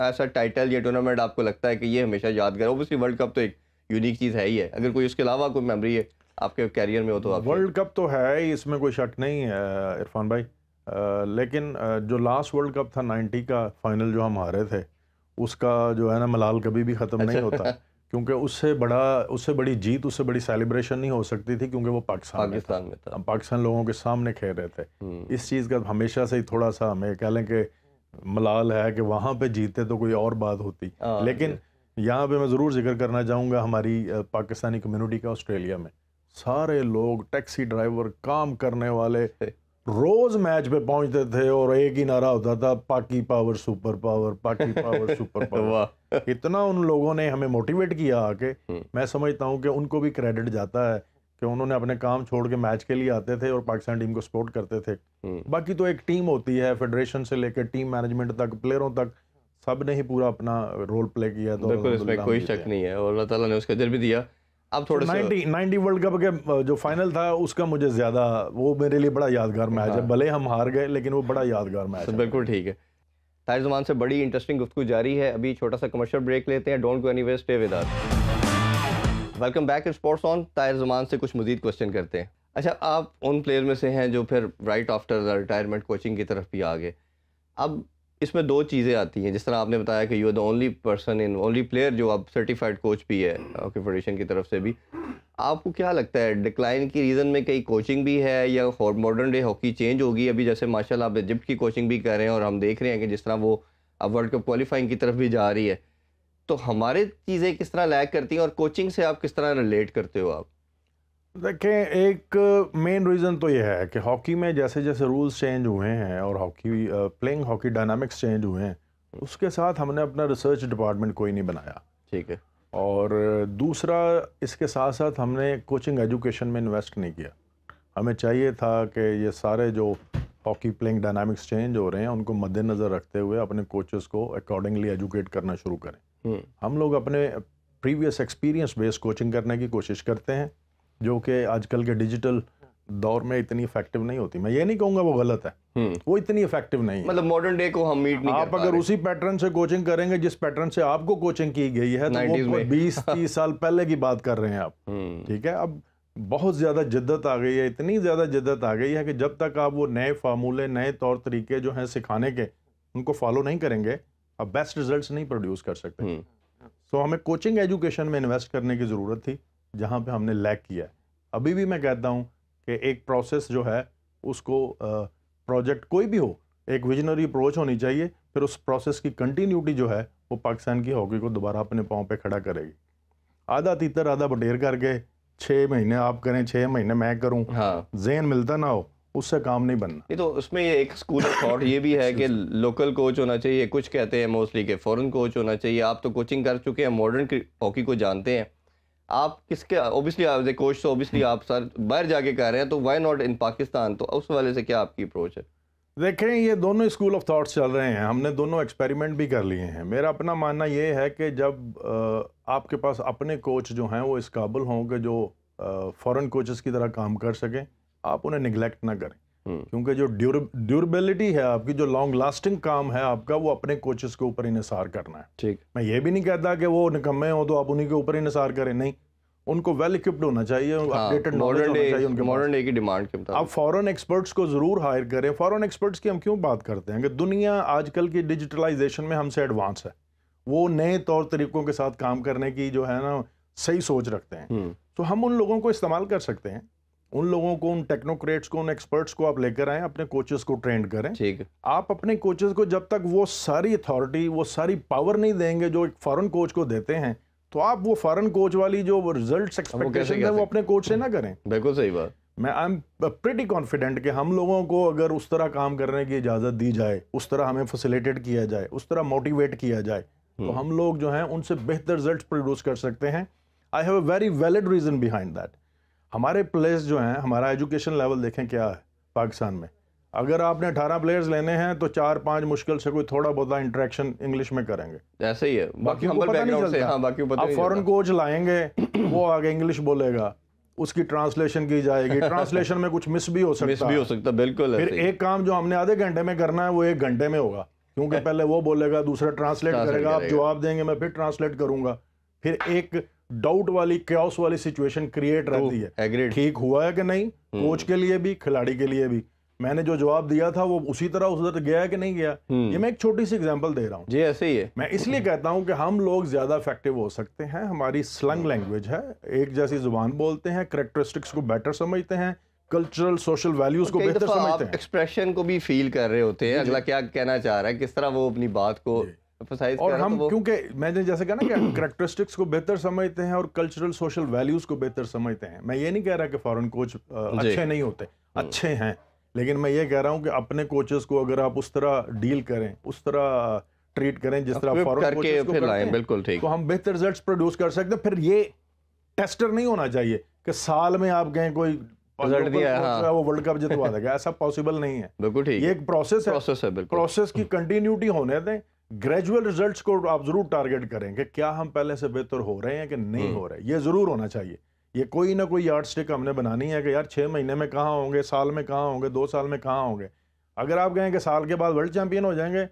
ऐसा टाइटल या टूर्नामेंट आपको लगता है कि ये हमेशा यादगार ओबियसली वर्ल्ड कप तो एक यूनिक चीज़ है ही है अगर कोई उसके अलावा कोई मेमोरी है आपके कैरियर में हो तो आप वर्ल्ड कप तो है इसमें कोई शक नहीं है इरफान भाई आ, लेकिन जो लास्ट वर्ल्ड कप था नाइन्टी का फाइनल जो हम हारे थे उसका जो है ना मलाल कभी भी ख़त्म अच्छा। नहीं होता क्योंकि उससे बड़ा उससे बड़ी जीत उससे बड़ी सेलिब्रेशन नहीं हो सकती थी क्योंकि वो पाकिस्तान पाकिस्तान में था हम पाकिस्तान लोगों के सामने खेल रहे थे हम्म। इस चीज़ का हमेशा से ही थोड़ा सा हमें कह लें कि मलाल है कि वहाँ पे जीते तो कोई और बात होती हाँ, लेकिन यहाँ पे मैं ज़रूर जिक्र करना चाहूँगा हमारी पाकिस्तानी कम्युनिटी का ऑस्ट्रेलिया में सारे लोग टैक्सी ड्राइवर काम करने वाले रोज मैच पे पहुंचते थे और एक ही नारा होता था Paki power super power Paki power super power इतना उन लोगों ने हमें मोटिवेट किया आके हम्म। मैं समझता हूँ कि उनको भी क्रेडिट जाता है कि उन्होंने अपने काम छोड़ के मैच के लिए आते थे और पाकिस्तान टीम को सपोर्ट करते थे हम्म। बाकी तो एक टीम होती है फेडरेशन से लेकर टीम मैनेजमेंट तक प्लेयरों तक सब ने ही पूरा अपना रोल प्ले किया तो बिल्कुल इसमें कोई शक नहीं है और अल्लाह ताला ने उसका अजर भी दिया अब तो थोड़े 90 90 वर्ल्ड कप के जो फाइनल था उसका मुझे ज़्यादा वो मेरे लिए बड़ा यादगार मैच हाँ। है भले हम हार गए लेकिन वो बड़ा यादगार मैच है बिल्कुल ठीक है ताहिर जमान से बड़ी इंटरेस्टिंग गुफ्तु जारी है अभी छोटा सा कमर्शियल ब्रेक लेते हैं don't go anyway stay with welcome back sports on Tahir Zaman से कुछ मजीद क्वेश्चन करते हैं अच्छा आप उन प्लेयर में से हैं जो फिर राइट आफ्टर रिटायरमेंट कोचिंग की तरफ भी आ गए अब इसमें दो चीज़ें आती हैं जिस तरह आपने बताया कि you are the only person in only player जो आप सर्टिफाइड कोच भी है हॉकी फेडरेशन की तरफ से भी आपको क्या लगता है डिक्लाइन की रीज़न में कई कोचिंग भी है या मॉडर्न डे हॉकी चेंज होगी अभी जैसे माशाल्लाह आप इजिप्ट की कोचिंग भी कर रहे हैं और हम देख रहे हैं कि जिस तरह वो अब वर्ल्ड कप क्वालिफाइंग की तरफ भी जा रही है तो हमारे चीज़ें किस तरह लैक करती हैं और कोचिंग से आप किस तरह रिलेट करते हो आप देखें एक मेन रीज़न तो यह है कि हॉकी में जैसे जैसे रूल्स चेंज हुए हैं और hockey playing hockey dynamics change हुए हैं उसके साथ हमने अपना रिसर्च डिपार्टमेंट कोई नहीं बनाया ठीक है और दूसरा इसके साथ साथ हमने कोचिंग एजुकेशन में इन्वेस्ट नहीं किया हमें चाहिए था कि ये सारे जो हॉकी प्लेइंग डायनामिक्स चेंज हो रहे हैं उनको मद्देनज़र रखते हुए अपने कोचेस को अकॉर्डिंगली एजुकेट करना शुरू करें हम्म। हम लोग अपने प्रीवियस एक्सपीरियंस बेस्ड कोचिंग करने की कोशिश करते हैं जो कि आजकल के डिजिटल दौर में इतनी इफेक्टिव नहीं होती मैं ये नहीं कहूंगा वो गलत है हम्म। वो इतनी इफेक्टिव नहीं मतलब मॉडर्न डे को हम मीट नहीं आप अगर उसी पैटर्न से कोचिंग करेंगे जिस पैटर्न से आपको कोचिंग की गई है तो बीस तीस साल पहले की बात कर रहे हैं आप हम्म। ठीक है अब बहुत ज़्यादा जिद्दत आ गई है इतनी ज़्यादा जिद्दत आ गई है कि जब तक आप वो नए फार्मूले नए तौर तरीके जो हैं सिखाने के उनको फॉलो नहीं करेंगे आप बेस्ट रिजल्ट्स नहीं प्रोड्यूस कर सकते सो हम्म। हमें कोचिंग एजुकेशन में इन्वेस्ट करने की ज़रूरत थी जहाँ पे हमने लैक किया अभी भी मैं कहता हूँ कि एक प्रोसेस जो है उसको प्रोजेक्ट कोई भी हो एक विजनरी अप्रोच होनी चाहिए फिर उस प्रोसेस की कंटिन्यूटी जो है वो पाकिस्तान की हॉकी को दोबारा अपने पाँव पे खड़ा करेगी आधा तीतर आधा बटेर करके छः महीने आप करें छः महीने मैं करूँ हाँ जेन मिलता ना हो उससे काम नहीं बनना नहीं तो उसमें ये एक स्कूल ऑफ थॉट ये भी है कि लोकल कोच होना चाहिए कुछ कहते हैं मोस्टली के फॉरेन कोच होना चाहिए आप तो कोचिंग कर चुके हैं मॉडर्न हॉकी को जानते हैं आप किसके ओबियसली आप कोच तो ओबियसली आप सर बाहर जाके कह रहे हैं तो वाई नॉट इन पाकिस्तान तो उस वाले से क्या आपकी अप्रोच है देखें ये दोनों स्कूल ऑफ थॉट्स चल रहे हैं हमने दोनों एक्सपेरिमेंट भी कर लिए हैं मेरा अपना मानना ये है कि जब आपके पास अपने कोच जो हैं वो इस काबिल होंगे जो फ़ॉरेन कोचेस की तरह काम कर सकें आप उन्हें निगलेक्ट ना करें हम्म। क्योंकि जो ड्यूरेबिलिटी है आपकी जो लॉन्ग लास्टिंग काम है आपका वो अपने कोचेस के ऊपर इसार करना है ठीक मैं ये भी नहीं कहता कि वो निकम्मे हो तो आप उन्हीं के ऊपर इसार करें नहीं उनको वेल इक्विप्ड होना चाहिए अपडेटेड हाँ, नॉलेज होना चाहिए उनके मॉडर्न डे की डिमांड के मुताबिक आप फॉरेन एक्सपर्ट्स को ज़रूर हायर करें फॉरेन एक्सपर्ट्स की हम क्यों बात करते हैं कि दुनिया आजकल की डिजिटलाइजेशन में हमसे एडवांस है वो नए तौर तरीक़ों के साथ काम करने की जो है ना सही सोच रखते हैं हम्म। तो हम उन लोगों को इस्तेमाल कर सकते हैं उन लोगों को उन टेक्नोक्रेट्स को उन एक्सपर्ट्स को आप लेकर आए अपने कोचेस को ट्रेंड करें ठीक आप अपने कोचेस को जब तक वो सारी अथॉरिटी वो सारी पावर नहीं देंगे जो एक फॉरन कोच को देते हैं तो आप वो फॉरन कोच वाली जो रिजल्ट एक्सपेक्टेशन है वो अपने कोच से ना करें बिल्कुल सही बात मैं आई एम प्रिटी कॉन्फिडेंट कि हम लोगों को अगर उस तरह काम करने की इजाज़त दी जाए उस तरह हमें फैसिलिटेट किया जाए उस तरह मोटिवेट किया जाए तो हम्म। हम लोग जो हैं उनसे बेहतर रिजल्ट प्रोड्यूस कर सकते हैं I have a very valid reason behind that हमारे प्लेस जो हैं हमारा एजुकेशन लेवल देखें क्या है पाकिस्तान में अगर आपने अठारह प्लेयर्स लेने हैं तो चार पांच मुश्किल से कोई थोड़ा बहुत इंटरेक्शन इंग्लिश में करेंगे ऐसे ही है बाकी हाँ, को पता नहीं हाँ, बाकी पता आप फॉरन कोच लाएंगे वो आगे इंग्लिश बोलेगा उसकी ट्रांसलेशन की जाएगी ट्रांसलेशन में कुछ मिस भी हो सकता मिस भी हो सकता बिल्कुल फिर एक काम जो हमने आधे घंटे में करना है वो एक घंटे में होगा क्योंकि हाँ। पहले वो बोलेगा दूसरा ट्रांसलेट करेगा आप जवाब देंगे मैं फिर ट्रांसलेट करूंगा फिर एक डाउट वाली क्योस वाली सिचुएशन क्रिएट रहती है ठीक हुआ है कि नहीं हम्म। कोच के लिए भी खिलाड़ी के लिए भी मैंने जो जवाब दिया था वो उसी तरह उधर गया कि नहीं गया हम्म। ये मैं एक छोटी सी एग्जांपल दे रहा हूँ जी ऐसे ही है मैं इसलिए कहता हूँ कि हम लोग ज्यादा इफेक्टिव हो सकते हैं हमारी स्लंग लैंग्वेज है एक जैसी जुबान बोलते हैं करेक्टरिस्टिक्स को बेटर समझते हैं कल्चरल सोशल वैल्यूज को बेहतर समझते हैं एक्सप्रेशन को भी फील कर रहे होते हैं अगला क्या कहना चाह रहा है किस तरह वो अपनी बात को और हम तो क्योंकि मैंने जैसे कहा ना कि करेक्टरिस्टिक्स को बेहतर समझते हैं और कल्चरल सोशल वैल्यूज को बेहतर समझते हैं मैं ये नहीं कह रहा कि फॉरेन कोच अच्छे नहीं होते हम्म। अच्छे हैं लेकिन मैं ये कह रहा हूँ कि अपने कोचेस को अगर आप उस तरह डील करें उस तरह ट्रीट करें जिस तरह फॉरेन बिल्कुल ठीक तो हम बेहतर रिजल्ट प्रोड्यूस कर सकते फिर ये टेस्टर नहीं होना चाहिए कि साल में आप गए कोई रिजल्ट दिया हाँ। वो वर्ल्ड कप जितवा देगा ऐसा पॉसिबल नहीं है बिल्कुल ठीक ये एक प्रोसेस है प्रोसेस है बिल्कुल प्रोसेस की कंटिन्यूटी हम्म। होने दें ग्रेजुअल रिजल्ट्स को आप ज़रूर टारगेट करें कि क्या हम पहले से बेहतर हो रहे हैं कि नहीं हम्म। हो रहे ये ज़रूर होना चाहिए ये कोई ना कोई यार्ड स्टिक हमने बनानी है कि यार छः महीने में कहाँ होंगे साल में कहाँ होंगे दो साल में कहाँ होंगे अगर आप कहें कि साल के बाद वर्ल्ड चैम्पियन हो जाएंगे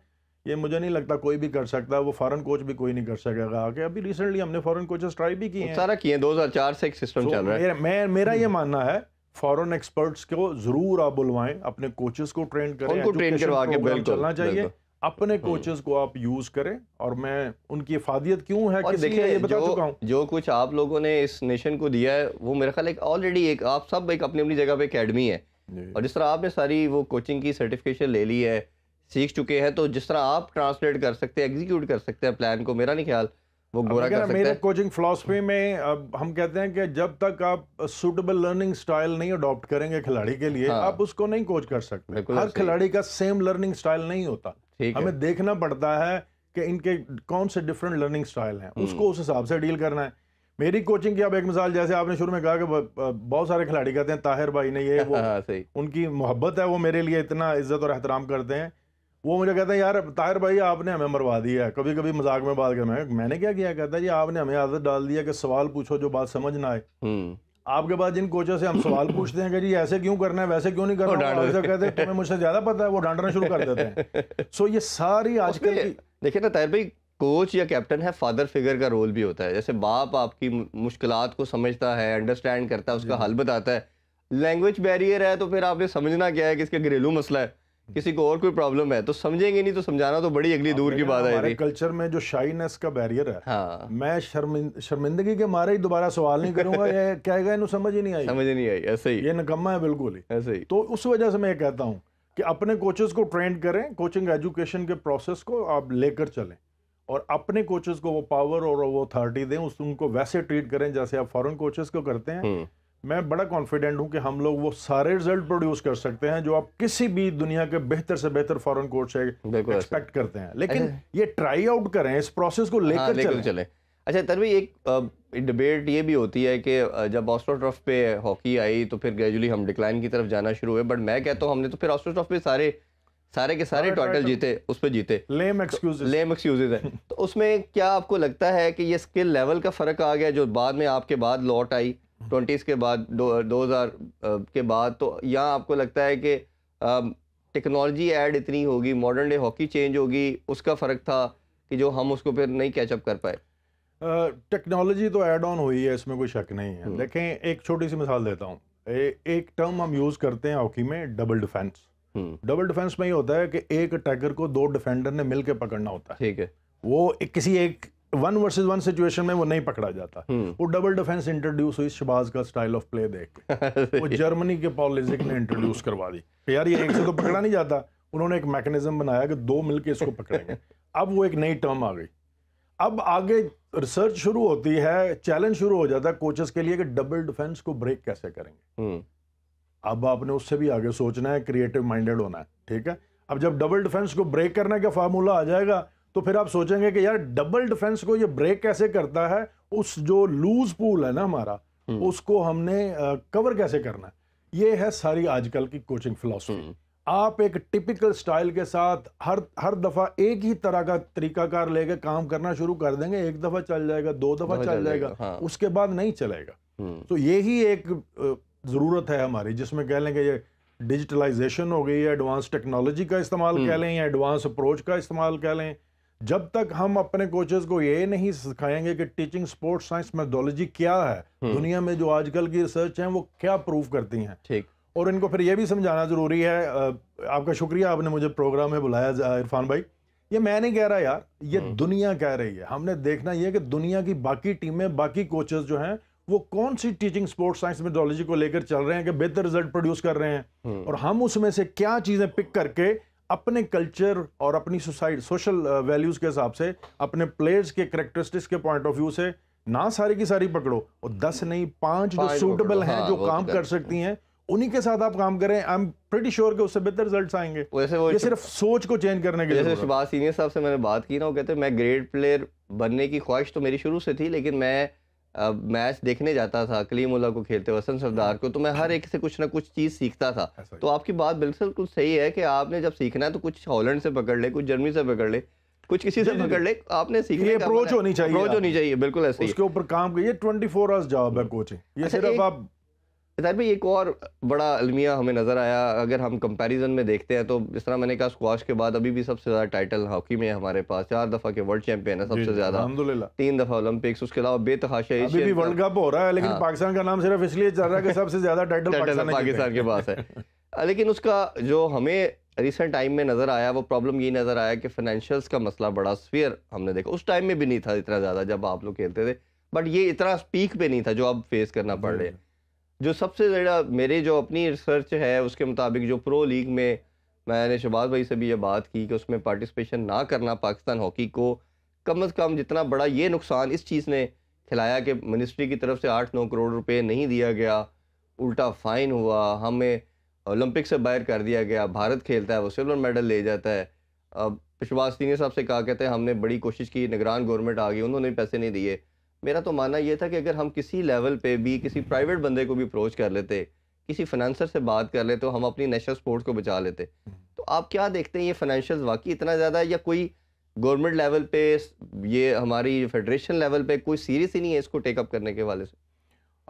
ये मुझे नहीं लगता कोई भी कर सकता वो फॉरेन कोच भी कोई नहीं कर सकेगा आगे अभी रिसेंटली हमने फॉरेन कोचेस ट्राई भी किए हैं सारा किए 2004 से एक सिस्टम चल रहा है मैं, मेरा ये हम्म। मानना है फॉरेन एक्सपर्ट्स को जरूर आप बुलवाएं अपने कोचेस को ट्रेन करें उनको ट्रेन करवा के चलना चाहिए अपने कोचेस हम्म। को आप यूज करें और मैं उनकी अफादियत क्यों है कि देखिए ये बता चुका हूं जो कुछ आप लोगों ने इस नेशन को दिया है वो मेरे ख्याल एक ऑलरेडी एक आप सब एक अपनी अपनी जगह पे एकेडमी है और जिस तरह आपने सारी वो कोचिंग की सर्टिफिकेशन ले ली है सीख चुके हैं तो जिस तरह आप ट्रांसलेट कर सकते हैं एग्जीक्यूट कर सकते हैं प्लान को मेरा नहीं ख्याल वो गोरा कर सकते मेरे कोचिंग फिलोसफी में अब हम कहते हैं कि जब तक आप सुटेबल लर्निंग स्टाइल नहीं अडॉप्ट करेंगे खिलाड़ी के लिए हाँ। आप उसको नहीं कोच कर सकते हर खिलाड़ी का सेम लर्निंग स्टाइल नहीं होता हमें देखना पड़ता है कि इनके कौन से डिफरेंट लर्निंग स्टाइल हैं उसको हम्म। उस हिसाब से डील करना है मेरी कोचिंग की आप एक मिसाल जैसे आपने शुरू में कहा कि बहुत सारे खिलाड़ी कहते हैं ताहिर भाई ने ये वो हाँ, सही। उनकी मोहब्बत है वो मेरे लिए इतना इज्जत और एहतराम करते हैं वो मुझे कहते हैं यार ताहिर भाई आपने हमें मरवा दिया है कभी कभी मजाक में बात कर मैं मैंने क्या किया कहता है जी आपने हमें आदत डाल दिया कि सवाल पूछो जो बात समझ ना आए हम्म। आपके पास जिन कोचों से हम सवाल पूछते हैं कि जी ऐसे क्यों करना है वैसे क्यों नहीं करना है कहते हैं तुम्हें मुझसे ज़्यादा पता है वो डांटना शुरू कर देते हैं सो ये सारी आजकल की देखिए ना ताहिर भाई कोच या कैप्टन है फादर फिगर का रोल भी होता है जैसे बाप आपकी मुश्किल को समझता है अंडरस्टैंड करता है उसका हल बताता है लैंग्वेज बैरियर है तो फिर आपने समझना क्या है कि इसका घरेलू मसला है किसी को और कोई प्रॉब्लम है तो समझेंगे नहीं तो समझाना तो बड़ी अगली हाँ, दूर की बात है कल्चर में जो शाइनेस का बैरियर है हाँ। मैं शर्मिंदगी के मारे ही दोबारा सवाल नहीं करूंगा ये कहेगा इन समझ ही नहीं आई समझ नहीं आई ऐसे ही ये नकम्मा है बिल्कुल ही ऐसे ही तो उस वजह से मैं कहता हूँ कि अपने कोचेस को ट्रेंड करें कोचिंग एजुकेशन के प्रोसेस को आप लेकर चलें और अपने कोचेस को वो पावर और वो अथॉरिटी दें उस उनको वैसे ट्रीट करें जैसे आप फॉरेन कोचेस को करते हैं हम्म। मैं बड़ा कॉन्फिडेंट हूं कि हम लोग वो सारे रिजल्ट प्रोड्यूस कर सकते हैं जो आप किसी भी दुनिया के बेहतर से बेहतर फॉरेन कोर्ट से एक्सपेक्ट करते हैं लेकिन ये ट्राई आउट करें इस प्रोसेस को लेकर हाँ, ले चले। चले अच्छा तरवी एक डिबेट ये भी होती है कि जब ऑस्ट्रो ऑस्ट्रोट्रफ पे हॉकी आई तो फिर ग्रेजुअली हम डिक्लाइन की तरफ जाना शुरू हुए बट मैं कहता हूँ हमने तो फिर ऑस्ट्रो ऑस्ट्रोट्रफ पे सारे सारे के सारे टोटल जीते उस पर जीते लेम एक्सक्यूजेस लेम एक्सक्यूजेस है तो उसमें क्या आपको लगता है कि ये स्किल लेवल का फ़र्क आ गया जो बाद में आपके बाद लौट आई ट्वेंटीज़ के बाद दो, दो हज़ार के बाद तो यहाँ आपको लगता है कि टेक्नोलॉजी ऐड इतनी होगी मॉडर्न डे हॉकी चेंज होगी उसका फ़र्क था कि जो हम उसको फिर नहीं कैचअप कर पाए टेक्नोलॉजी तो ऐड ऑन हुई है इसमें कोई शक नहीं है देखें हम्म। एक छोटी सी मिसाल देता हूँ एक टर्म हम यूज़ करते हैं हॉकी में डबल डिफेंस डबल डिफेंस में ये होता है कि एक अटैकर को दो डिफेंडर ने मिलकर पकड़ना होता है ठीक है वो एक किसी एक वन वर्सेस वन सिचुएशन में वो नहीं पकड़ा जाता हम्म। वो डबल डिफेंस इंट्रोड्यूस हुई शबाज का स्टाइल ऑफ प्ले देख के वो जर्मनी के पॉलिजिक ने इंट्रोड्यूस करवा दी यार ये एक से तो पकड़ा नहीं जाता उन्होंने एक मैकेनिज्म बनाया कि दो मिलकर इसको पकड़ेंगे अब वो एक नई टर्म आ गई अब आगे रिसर्च शुरू होती है चैलेंज शुरू हो जाता है कोचेस के लिए कि डबल डिफेंस को ब्रेक कैसे करेंगे हम्म। अब आपने उससे भी आगे सोचना है क्रिएटिव माइंडेड होना है ठीक है अब जब डबल डिफेंस को ब्रेक करने का फार्मूला आ जाएगा तो फिर आप सोचेंगे कि यार डबल डिफेंस को ये ब्रेक कैसे करता है उस जो लूज पूल है ना हमारा हम्म। उसको हमने कवर कैसे करना है ये है सारी आजकल की कोचिंग फिलोसफी हम्म। आप एक टिपिकल स्टाइल के साथ हर हर दफ़ा एक ही तरह का तरीकाकार लेके काम करना शुरू कर देंगे एक दफ़ा चल जाएगा दो दफ़ा चल, चल जाएगा हाँ। उसके बाद नहीं चलेगा हम्म। तो यही एक ज़रूरत है हमारी जिसमें कह लेंगे ये डिजिटलाइजेशन हो गई है एडवांस टेक्नोलॉजी का इस्तेमाल कह लें या एडवांस अप्रोच का इस्तेमाल कह लें जब तक हम अपने कोचेज को ये नहीं सिखाएंगे कि टीचिंग स्पोर्ट्स साइंस मेथोलॉजी क्या है हम्म। दुनिया में जो आजकल की रिसर्च है वो क्या प्रूव करती हैं ठीक और इनको फिर ये भी समझाना ज़रूरी है आपका शुक्रिया आपने मुझे प्रोग्राम में बुलाया इरफान भाई ये मैं नहीं कह रहा यार ये हम्म। दुनिया कह रही है हमने देखना यह कि दुनिया की बाकी टीमें बाकी कोचेज जो हैं वो कौन सी टीचिंग स्पोर्ट्स साइंस मेथोलॉजी को लेकर चल रहे हैं कि बेहतर रिजल्ट प्रोड्यूस कर रहे हैं हम्म। और हम उसमें से क्या चीज़ें पिक करके अपने कल्चर और अपनी सोसाइटी सोशल वैल्यूज़ के हिसाब से अपने प्लेयर्स के करेक्टरिस्टिक्स के पॉइंट ऑफ व्यू से ना सारी की सारी पकड़ो और दस नहीं पांच जो सूटेबल हाँ, हैं जो तो काम कर सकती हैं उन्हीं के साथ आप काम करें आई एम प्रिटी श्योर के उससे बेहतर रिजल्ट्स आएंगे वैसे वो ये सिर्फ सोच को चेंज करने के लिए सुभाष सीनियर साहब से मैंने बात की ना वो कहते हैं मैं ग्रेट प्लेयर बनने की ख्वाहिश तो मेरी शुरू से थी लेकिन मैं मैच देखने जाता था कलीमुल्ला को खेलते वसन सरदार को तो मैं हर एक से कुछ ना कुछ चीज़ सीखता था हाँ, तो आपकी बात बिल्कुल सही है कि आपने जब सीखना है तो कुछ हॉलैंड से पकड़ ले कुछ जर्मनी से पकड़ ले कुछ किसी से पकड़ ले आपने सीखने अप्रोच मतलब होनी चाहिए अप्रोच होनी चाहिए बिल्कुल ऐसे उसके ऊपर काम करिए ट्वेंटी फोर आवर्स जॉब है कोचिंग हम्म। ये अच्छा, सिर्फ आप इधर भी एक और बड़ा अलमिया हमें नज़र आया अगर हम कंपैरिजन में देखते हैं तो जिस तरह मैंने कहा स्क्वाश के बाद अभी भी सबसे ज़्यादा टाइटल हॉकी में हमारे पास चार दफ़ा के वर्ल्ड चैंपियन है सबसे ज़्यादा तीन दफ़ा ओलंपिक्स उसके अलावा बेतहाशा अभी भी वर्ल्ड कप हो रहा है लेकिन हाँ। पाकिस्तान का नाम सिर्फ इसलिए चल रहा है कि सबसे ज़्यादा टाइटल पाकिस्तान के पास है लेकिन उसका जो हमें रिसेंट टाइम में नज़र आया वो प्रॉब्लम ये नज़र आया कि फाइनेंशियल्स का मसला बड़ा स्फीयर हमने देखा उस टाइम में भी नहीं था इतना ज़्यादा जब आप लोग खेलते थे बट ये इतना पीक पे नहीं था जो अब फेस करना पड़ रहे हैं जो सबसे ज़्यादा मेरे जो अपनी रिसर्च है उसके मुताबिक जो प्रो लीग में मैंने शहबाज भाई से भी ये बात की कि उसमें पार्टिसिपेशन ना करना पाकिस्तान हॉकी को कम अज़ कम जितना बड़ा ये नुकसान इस चीज़ ने खिलाया कि मिनिस्ट्री की तरफ से आठ नौ करोड़ रुपये नहीं दिया गया उल्टा फ़ाइन हुआ हमें ओलंपिक से बाहर कर दिया गया भारत खेलता है वो सिल्वर मेडल ले जाता है अब पिशवास सिंह साहब से कहा कहते हैं हमने बड़ी कोशिश की निगरान गवर्नमेंट आ गई उन्होंने पैसे नहीं दिए मेरा तो मानना यह था कि अगर हम किसी लेवल पे भी किसी प्राइवेट बंदे को भी अप्रोच कर लेते किसी फाइनेंसर से बात कर लेते तो हम अपनी नेशनल स्पोर्ट्स को बचा लेते तो आप क्या देखते हैं ये फाइनेंशियल वाकई इतना ज़्यादा या कोई गवर्नमेंट लेवल पे ये हमारी फेडरेशन लेवल पे कोई सीरियस ही नहीं है इसको टेकअप करने के वाले से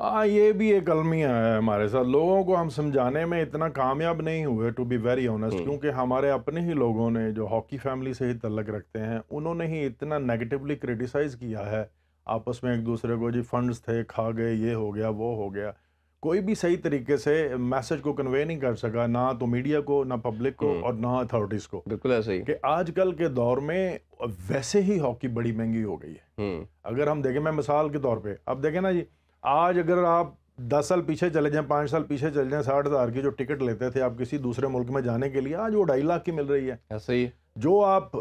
हाँ ये भी एक अलमिया है हमारे साथ लोगों को हम समझाने में इतना कामयाब नहीं हुए टू बी वेरी ऑनेस्ट क्योंकि हमारे अपने ही लोगों ने जो हॉकी फैमिली से ही तल्लक रखते हैं उन्होंने ही इतना नेगेटिवली क्रिटिसाइज़ किया है आपस में एक दूसरे को जी फंड्स थे खा गए ये हो गया वो हो गया कोई भी सही तरीके से मैसेज को कन्वे नहीं कर सका ना तो मीडिया को ना पब्लिक को हम्म। और ना अथॉरिटीज को बिल्कुल ऐसे ही कि आजकल के दौर में वैसे ही हॉकी बड़ी महंगी हो गई है हम्म। अगर हम देखें मैं मिसाल के तौर पे अब देखें ना जी आज अगर आप दस साल पीछे चले जाएं पाँच साल पीछे चले जाएं साठ हज़ार की जो टिकट लेते थे आप किसी दूसरे मुल्क में जाने के लिए आज वो ढाई लाख की मिल रही है ऐसे ही जो आप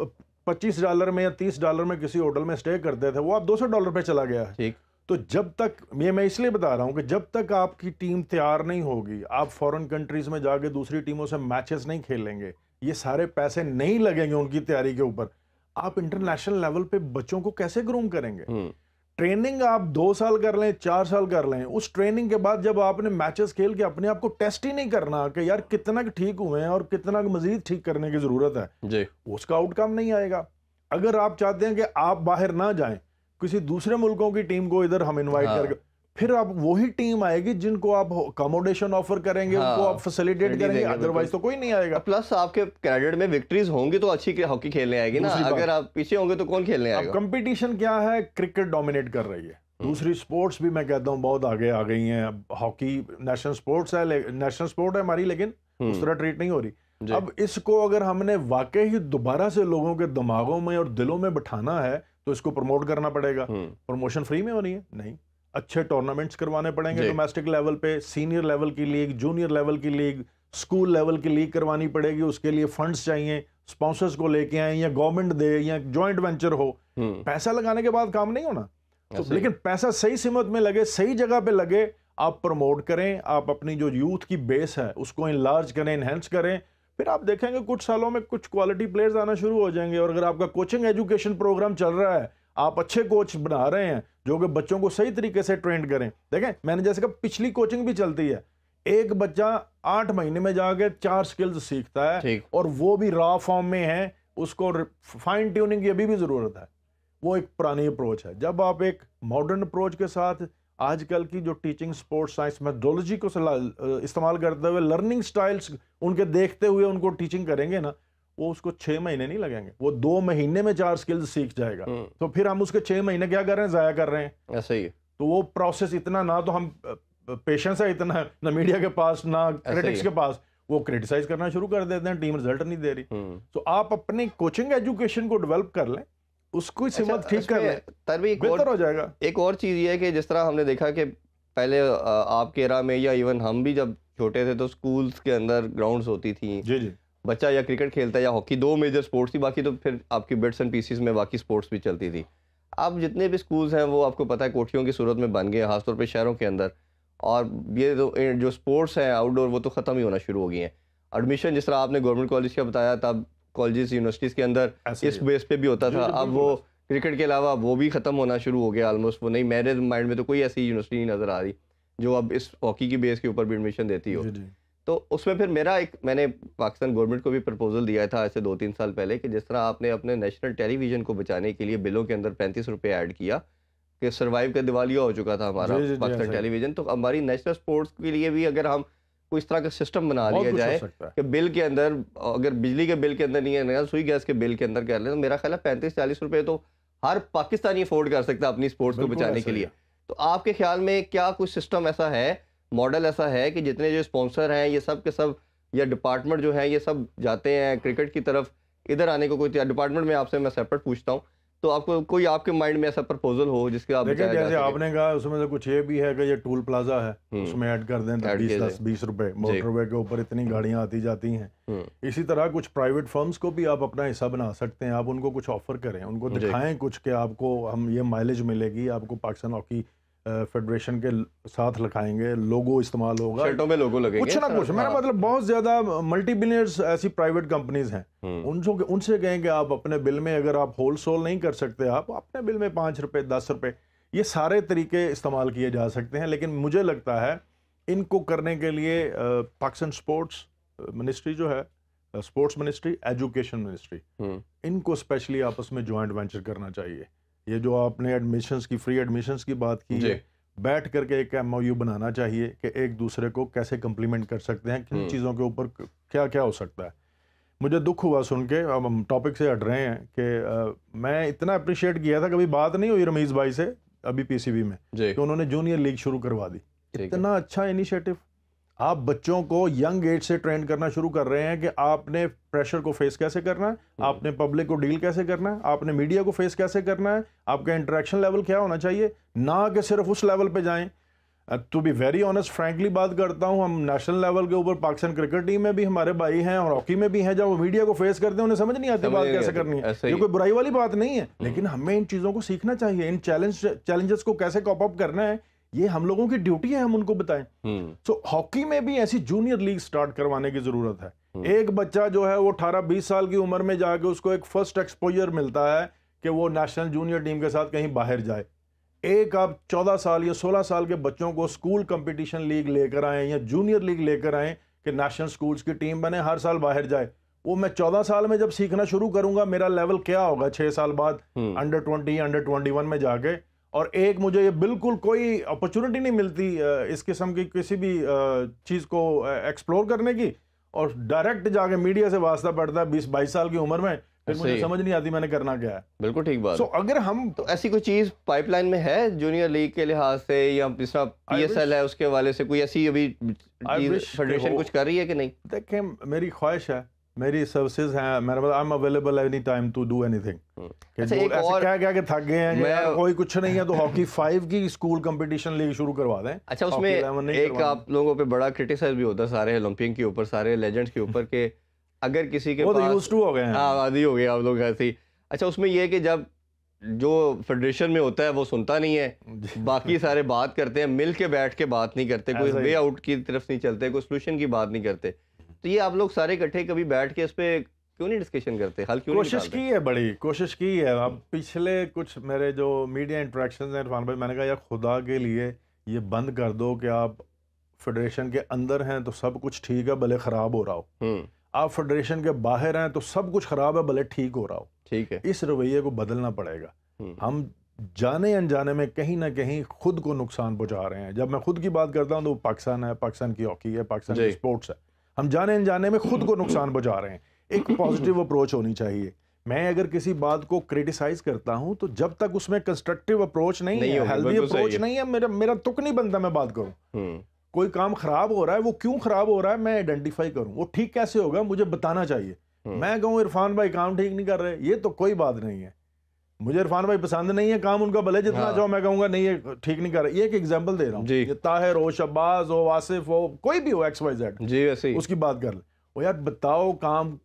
पच्चीस डॉलर में या तीस डॉलर में किसी होटल में स्टे करते थे वो आप दो सौ डॉलर पे चला गया ठीक तो जब तक ये मैं इसलिए बता रहा हूँ कि जब तक आपकी टीम तैयार नहीं होगी आप फॉरेन कंट्रीज में जाके दूसरी टीमों से मैचेस नहीं खेलेंगे ये सारे पैसे नहीं लगेंगे उनकी तैयारी के ऊपर आप इंटरनेशनल लेवल पे बच्चों को कैसे ग्रूम करेंगे हम्म। ट्रेनिंग आप दो साल कर लें चार साल कर लें उस ट्रेनिंग के बाद जब आपने मैचेस खेल के अपने आप को टेस्ट ही नहीं करना कि यार कितना ठीक हुए हैं और कितना मजीद ठीक करने की ज़रूरत है जी उसका आउटकम नहीं आएगा अगर आप चाहते हैं कि आप बाहर ना जाएं किसी दूसरे मुल्कों की टीम को इधर हम इन्वाइट हाँ। करके फिर आप वही टीम आएगी जिनको आप अकोमोडेशन ऑफर करेंगे हाँ, उनको आप फैसिलिटेट करेंगे अदरवाइज तो कोई नहीं आएगा प्लस आपके क्रेडिट में विक्ट्रीज होंगी तो अच्छी हॉकी खेलने आएगी ना अगर आप पीछे होंगे तो कौन खेलने आएगा कंपटीशन क्या है क्रिकेट डोमिनेट कर रही है हम्म। दूसरी स्पोर्ट्स भी मैं कहता हूँ बहुत आगे आ गई हैं हॉकी नेशनल स्पोर्ट्स है नेशनल स्पोर्ट है हमारी लेकिन उस हम्म। तरह ट्रीट नहीं हो रही अब इसको अगर हमने वाकई ही दोबारा से लोगों के दिमागों में और दिलों में बिठाना है तो इसको प्रमोट करना पड़ेगा प्रमोशन हम्म। फ्री में होनी है नहीं अच्छे टूर्नामेंट्स करवाने पड़ेंगे डोमेस्टिक लेवल पे सीनियर लेवल की लीग जूनियर लेवल की लीग स्कूल लेवल की लीग करवानी पड़ेगी उसके लिए फंड्स चाहिए स्पॉन्सर्स को लेके आए या गवर्नमेंट दे या ज्वाइंट वेंचर हो हम्म। पैसा लगाने के बाद काम नहीं होना तो लेकिन पैसा सही सीमत में लगे सही जगह पे लगे आप प्रमोट करें आप अपनी जो यूथ की बेस है उसको इनलार्ज करें इनहेंस करें फिर आप देखेंगे कुछ सालों में कुछ क्वालिटी प्लेयर्स आना शुरू हो जाएंगे और अगर आपका कोचिंग एजुकेशन प्रोग्राम चल रहा है आप अच्छे कोच बना रहे हैं जो कि बच्चों को सही तरीके से ट्रेंड करें देखें मैंने जैसे कहा पिछली कोचिंग भी चलती है एक बच्चा आठ महीने में जाके चार स्किल्स सीखता है और वो भी रॉ फॉर्म में है उसको फाइन ट्यूनिंग की अभी भी ज़रूरत है वो एक पुरानी अप्रोच है जब आप एक मॉडर्न अप्रोच के साथ आजकल की जो टीचिंग स्पोर्ट्स साइंस मेथडोलॉजी को इस्तेमाल करते हुए लर्निंग स्टाइल्स उनके देखते हुए उनको टीचिंग करेंगे ना वो उसको छह महीने नहीं लगेंगे वो दो महीने में चार स्किल्स सीख जाएगा हम्म। तो फिर हम उसके छह महीने क्या कर रहे हैं जाया कर रहे हैं ऐसा हाँ, ही तो वो प्रोसेस इतना ना तो हम पेशेंस है इतना है, ना मीडिया के पास ना क्रिटिक्स हाँ, के पास वो क्रिटिसाइज करना शुरू कर देते हैं टीम रिजल्ट नहीं दे रही हम्म। तो आप अपनी कोचिंग एजुकेशन को डेवलप कर लें उसको अच्छा, ठीक कर लें बेहतर हो जाएगा एक और चीज़ ये है कि जिस तरह हमने देखा कि पहले आपके एरा में या इवन हम भी जब छोटे थे तो स्कूल्स के अंदर ग्राउंड्स होती थी जी जी बच्चा या क्रिकेट खेलता है या हॉकी दो मेजर स्पोर्ट्स थी बाकी तो फिर आपकी बिट्स एंड पीसीज में बाकी स्पोर्ट्स भी चलती थी अब जितने भी स्कूल्स हैं वो आपको पता है कोठियों की सूरत में बन गए खासतौर पर शहरों के अंदर और ये तो जो स्पोर्ट्स हैं आउटडोर वो तो ख़त्म ही होना शुरू हो गई हैं एडमिशन जिस तरह आपने गवर्नमेंट कॉलेज का बताया तब कॉलेज यूनिवर्सिटीज़ के अंदर इस बेस पर भी होता था अब वो क्रिकेट के अलावा वो भी ख़त्म होना शुरू हो गया ऑलमोस्ट वो नहीं मेरे माइंड में तो कोई ऐसी यूनिवर्सिटी नहीं नज़र आ रही जो अब इस हॉकी की बेस के ऊपर भी एडमिशन देती हो तो उसमें फिर मेरा एक मैंने पाकिस्तान गवर्नमेंट को भी प्रपोजल दिया था ऐसे दो तीन साल पहले कि जिस तरह आपने अपने नेशनल टेलीविज़न को बचाने के लिए बिलों के अंदर पैंतीस रुपये ऐड किया कि सर्वाइव का दिवालिया हो चुका था हमारा हाँ पाकिस्तान टेलीविज़न तो हमारी नेशनल स्पोर्ट्स के लिए भी अगर हम कोई इस तरह का सिस्टम बना लिया जाए कि बिल के अंदर अगर बिजली के बिल के अंदर नहीं है सुई गैस के बिल के अंदर कह लें तो मेरा ख्याल है पैंतीस चालीस रुपये तो हर पाकिस्तानी अफोर्ड कर सकता है अपनी स्पोर्ट्स को बचाने के लिए तो आपके ख्याल में क्या कुछ सिस्टम ऐसा है मॉडल ऐसा है कि जितने जो स्पॉन्सर हैं ये सब के सब या डिपार्टमेंट जो है ये सब जाते हैं क्रिकेट की तरफ इधर आने को कोई तो, डिपार्टमेंट में आपसे मैं सेपरेट पूछता हूँ तो आपको कोई आपके माइंड में ऐसा प्रपोजल हो जिसके आप देखिए जैसे आपने कहा उसमें से कुछ ये भी है कि ये टूल प्लाजा है हम्म। उसमें ऐड कर दें तो बीस दस बीस रुपए मोटरवे के ऊपर इतनी गाड़ियां आती जाती हैं हम्म। इसी तरह कुछ प्राइवेट फर्म्स को भी आप अपना हिस्सा बना सकते हैं आप उनको कुछ ऑफर करें उनको दिखाएं कुछ के आपको हम ये माइलेज मिलेगी आपको पाकिस्तान हॉकी फेडरेशन के साथ लगाएंगे लोगो इस्तेमाल होगा शर्टों में लोगो लगेंगे कुछ ना कुछ मेरा हाँ। मतलब बहुत ज्यादा मल्टी बिलियर्स ऐसी प्राइवेट कंपनीज हैं हम्म। उनसे उनसे कहें कि आप अपने बिल में अगर आप होल सोल नहीं कर सकते आप अपने बिल में पाँच रुपये दस रुपये ये सारे तरीके इस्तेमाल किए जा सकते हैं लेकिन मुझे लगता है इनको करने के लिए पाकिस्तान स्पोर्ट्स मिनिस्ट्री जो है स्पोर्ट्स मिनिस्ट्री एजुकेशन मिनिस्ट्री इनको स्पेशली आपस में ज्वाइंट वेंचर करना चाहिए ये जो आपने एडमिशन्स की फ्री एडमिशन की बात की बैठ करके एक एम बनाना चाहिए कि एक दूसरे को कैसे कम्प्लीमेंट कर सकते हैं किन हम्म। चीज़ों के ऊपर क्या क्या हो सकता है मुझे दुख हुआ सुन के अब हम टॉपिक से हट रहे हैं कि मैं इतना अप्रिशिएट किया था कभी बात नहीं हुई रमीज़ भाई से अभी पीसीबी में कि उन्होंने जूनियर लीग शुरू करवा दी इतना अच्छा इनिशिएटिव आप बच्चों को यंग एज से ट्रेन करना शुरू कर रहे हैं कि आपने प्रेशर को फेस कैसे करना है हम्म। आपने पब्लिक को डील कैसे करना है आपने मीडिया को फेस कैसे करना है आपका इंटरेक्शन लेवल क्या होना चाहिए ना कि सिर्फ उस लेवल पे जाएं to be very honest frankly बात करता हूँ हम नेशनल लेवल के ऊपर पाकिस्तान क्रिकेट टीम में भी हमारे भाई हैं और हॉकी में भी हैं जब वो मीडिया को फेस करते हैं उन्हें समझ नहीं आती बात कैसे करनी है ये कोई बुराई वाली बात नहीं है हम्म। लेकिन हमें इन चीज़ों को सीखना चाहिए इन चैलेंज चैलेंजेस को कैसे कॉपअप करना है ये हम लोगों की ड्यूटी है हम उनको बताएं सो हम्म। so, हॉकी में भी ऐसी जूनियर लीग स्टार्ट करवाने की जरूरत है हम्म। एक बच्चा जो है वो अठारह बीस साल की उम्र में जाके उसको एक फर्स्ट एक्सपोजर मिलता है कि वो नेशनल जूनियर टीम के साथ कहीं बाहर जाए एक आप चौदह साल या सोलह साल के बच्चों को स्कूल कंपटीशन लीग लेकर आए या जूनियर लीग लेकर आए कि नेशनल स्कूल्स की टीम बने हर साल बाहर जाए वो मैं चौदह साल में जब सीखना शुरू करूंगा मेरा लेवल क्या होगा छह साल बाद under twenty under twenty one में जाके और एक मुझे ये बिल्कुल कोई अपॉर्चुनिटी नहीं मिलती इस किस्म की किसी भी चीज़ को एक्सप्लोर करने की और डायरेक्ट जाके मीडिया से वास्ता पड़ता है बीस बाईस साल की उम्र में फिर मुझे समझ नहीं आती मैंने करना क्या है बिल्कुल ठीक बात सो अगर हम तो ऐसी कोई चीज़ पाइपलाइन में है जूनियर लीग के लिहाज से या जिस तरह पीएसएल है उसके वाले से कोई ऐसी अभी कुछ कर रही है कि नहीं देखें मेरी ख्वाहिश है मेरी सर्विसेज हैं मेरे पास I am available any time to do anything अच्छा क्या क्या के थक गए हैं मैं कोई कुछ नहीं है तो हॉकी फाइव की स्कूल कंपटीशन लीग शुरू करवा दें अच्छा उसमें एक आप लोगों पे बड़ा क्रिटिसाइज भी होता है सारे ओलंपिक के ऊपर सारे लेजेंड्स के ऊपर के अगर किसी के वो तो यूज टू हो गए हैं हाँ, आदि हो गए आप लोग ऐसे अच्छा उसमें यह कि जब जो फेडरेशन में होता है वो सुनता नहीं है बाकी सारे बात करते हैं मिल के बैठ के बात नहीं करते कोई वे आउट की तरफ नहीं चलते कोई सोल्यूशन की बात नहीं करते तो ये आप लोग सारे इकट्ठे कभी बैठ के इस पर क्यों नहीं डिस्कशन करते हल क्यों कोशिश की है बड़ी कोशिश की है अब पिछले कुछ मेरे जो मीडिया इंट्रैक्शन हैं इरफान भाई मैंने कहा यार खुदा के लिए ये बंद कर दो कि आप फेडरेशन के अंदर हैं तो सब कुछ ठीक है भले ख़राब हो रहा हो हम्म। आप फेडरेशन के बाहर हैं तो सब कुछ ख़राब है भले ठीक हो रहा हो ठीक है इस रवैये को बदलना पड़ेगा हम्म। हम जाने अनजाने में कहीं ना कहीं खुद को नुकसान पहुंचा रहे हैं जब मैं खुद की बात करता हूं तो पाकिस्तान है पाकिस्तान की हॉकी है पाकिस्तान की स्पोर्ट्स है हम जाने अनजाने में खुद को नुकसान पहुंचा रहे हैं एक पॉजिटिव अप्रोच होनी चाहिए मैं अगर किसी बात को क्रिटिसाइज करता हूं तो जब तक उसमें कंस्ट्रक्टिव अप्रोच नहीं, नहीं है हेल्दी अप्रोच नहीं है मेरा मेरा तुक नहीं बनता मैं बात करूं हम्म। कोई काम खराब हो रहा है वो क्यों खराब हो रहा है मैं आइडेंटिफाई करूं वो ठीक कैसे होगा मुझे बताना चाहिए हम्म। मैं कहूं इरफान भाई काम ठीक नहीं कर रहे ये तो कोई बात नहीं है मुझे इरफान भाई पसंद नहीं है काम उनका भले जितना हाँ। मैं कहूंगा नहीं ये ठीक नहीं कर रहा ये एक एग्जांपल दे रहा हूँ ताहिर हो शब्बाज हो वासिफ हो कोई भी हो एक्स वाई जेड जी वैसे ही उसकी बात कर ले वो यार बताओ काम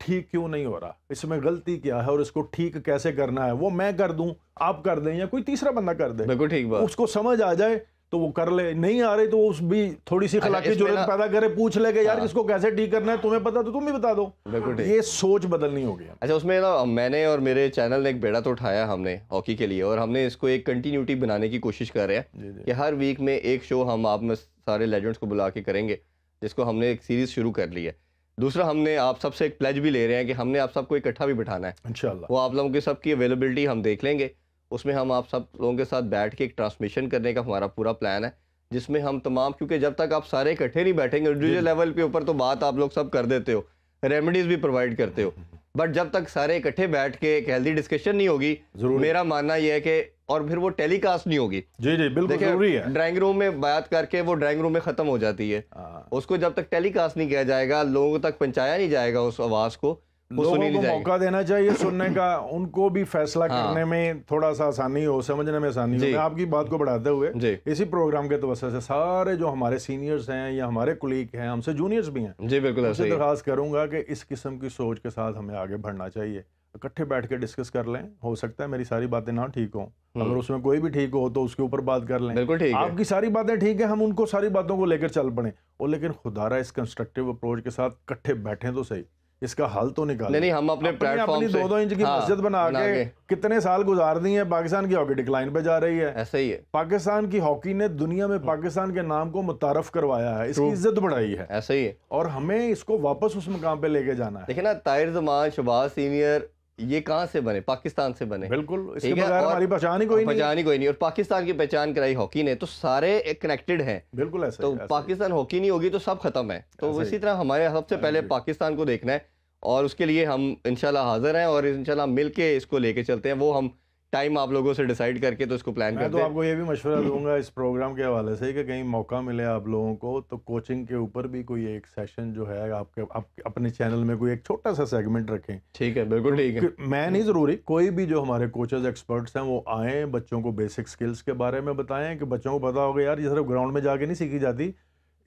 ठीक क्यों नहीं हो रहा इसमें गलती क्या है और इसको ठीक कैसे करना है वो मैं कर दूं आप कर दें या कोई तीसरा बंदा कर दे बिल्कुल ठीक बात उसको समझ आ जाए तो वो कर ले नहीं आ रही तो उस भी थोड़ी सी अच्छा, खिलाफी जो पैदा करे पूछ ले यार हाँ। इसको कैसे ठीक करना है तुम्हें पता तो तुम भी बता दो ये सोच बदलनी हो गया अच्छा उसमें ना मैंने और मेरे चैनल ने एक बेड़ा तो उठाया हमने हॉकी के लिए और हमने इसको एक कंटिन्यूटी बनाने की कोशिश कर रहे हैं कि हर वीक में एक शो हम आप में सारे लेजेंड्स को बुला के करेंगे जिसको हमने एक सीरीज शुरू कर ली है दूसरा हमने आप सबसे एक प्लेज भी ले रहे हैं कि हमने आप सबको इकट्ठा भी बिठाना है वो आप लोगों की सबकी अवेलेबिलिटी हम देख लेंगे उसमें हम आप सब लोगों के साथ बैठ के एक ट्रांसमिशन करने का हमारा पूरा प्लान है जिसमें हम तमाम क्योंकि जब तक आप सारे इकट्ठे नहीं बैठेंगे इंडिविजुअल लेवल के ऊपर तो बात आप लोग सब कर देते हो रेमेडीज़ भी प्रोवाइड करते हो बट जब तक सारे इकट्ठे बैठ के एक हेल्दी डिस्कशन नहीं होगी मेरा मानना यह है कि और फिर वो टेलीकास्ट नहीं होगी जी जी बिल्कुल जरूरी है ड्राइंग रूम में बात करके वो ड्राइंग रूम में ख़त्म हो जाती है हाँ। उसको जब तक टेलीकास्ट नहीं किया जाएगा लोगों तक पहुंचाया नहीं जाएगा उस आवाज़ को लोगों को मौका देना चाहिए सुनने का उनको भी फैसला हाँ। करने में थोड़ा सा आसानी हो समझने में आसानी हो मैं आपकी बात को बढ़ाते हुए इसी प्रोग्राम के तवसर से सारे जो हमारे सीनियर्स हैं या हमारे कुलीग हैं हमसे जूनियर्स भी हैं जी बिल्कुल ऐसे दरखास्त करूंगा कि इस किस्म की सोच के साथ हमें आगे बढ़ना चाहिए इकट्ठे बैठ के डिस्कस कर लें हो सकता है मेरी सारी बातें ना ठीक हो हम्म। अगर उसमें कोई भी ठीक हो तो उसके ऊपर बात कर लें बिल्कुल ठीक आपकी सारी बातें ठीक है हम उनको सारी बातों को लेकर चल पड़े और लेकिन खुदारा इस कंस्ट्रक्टिव अप्रोच के साथ इकट्ठे बैठे तो सही इसका हल तो निकाल नहीं, नहीं हम अपने प्लेटफॉर्म दो दो इंच की हाँ, मस्जिद बना, बना के, के कितने साल गुजार दी है पाकिस्तान की हॉकी डिक्लाइन पे जा रही है ऐसा ही है पाकिस्तान की हॉकी ने दुनिया में पाकिस्तान के नाम को मुतारफ करवाया है इसकी इज्जत बढ़ाई है ऐसा ही है और हमें इसको वापस उस मुकाम पे लेके जाना है देखे ना ताहिर जमान शबाज सीनियर ये कहाँ से बने पाकिस्तान से बने बिल्कुल इसके बगैर हमारी पहचान ही कोई नहीं पहचान ही कोई नहीं और पाकिस्तान की पहचान कराई हॉकी ने तो सारे कनेक्टेड हैं बिल्कुल ऐसा तो पाकिस्तान हॉकी नहीं होगी तो सब खत्म है तो इसी तरह हमारे सबसे हाँ पहले पाकिस्तान को देखना है और उसके लिए हम इनशाला हाजिर हैं और इनशाला मिल के इसको लेके चलते हैं वो हम टाइम आप लोगों से डिसाइड करके तो इसको प्लान करते तो आपको ये भी मशवरा दूंगा इस प्रोग्राम के हवाले से कि कहीं मौका मिले आप लोगों को तो कोचिंग के ऊपर भी कोई एक सेशन जो है आपके आप, अपने चैनल में कोई एक छोटा सा सेगमेंट रखें ठीक है बिल्कुल तो ठीक है मैं नहीं ज़रूरी कोई भी जो हमारे कोचेज एक्सपर्ट्स हैं वो आए बच्चों को बेसिक स्किल्स के बारे में बताएं कि बच्चों को पता होगा यार ये सिर्फ ग्राउंड में जाके नहीं सीखी जाती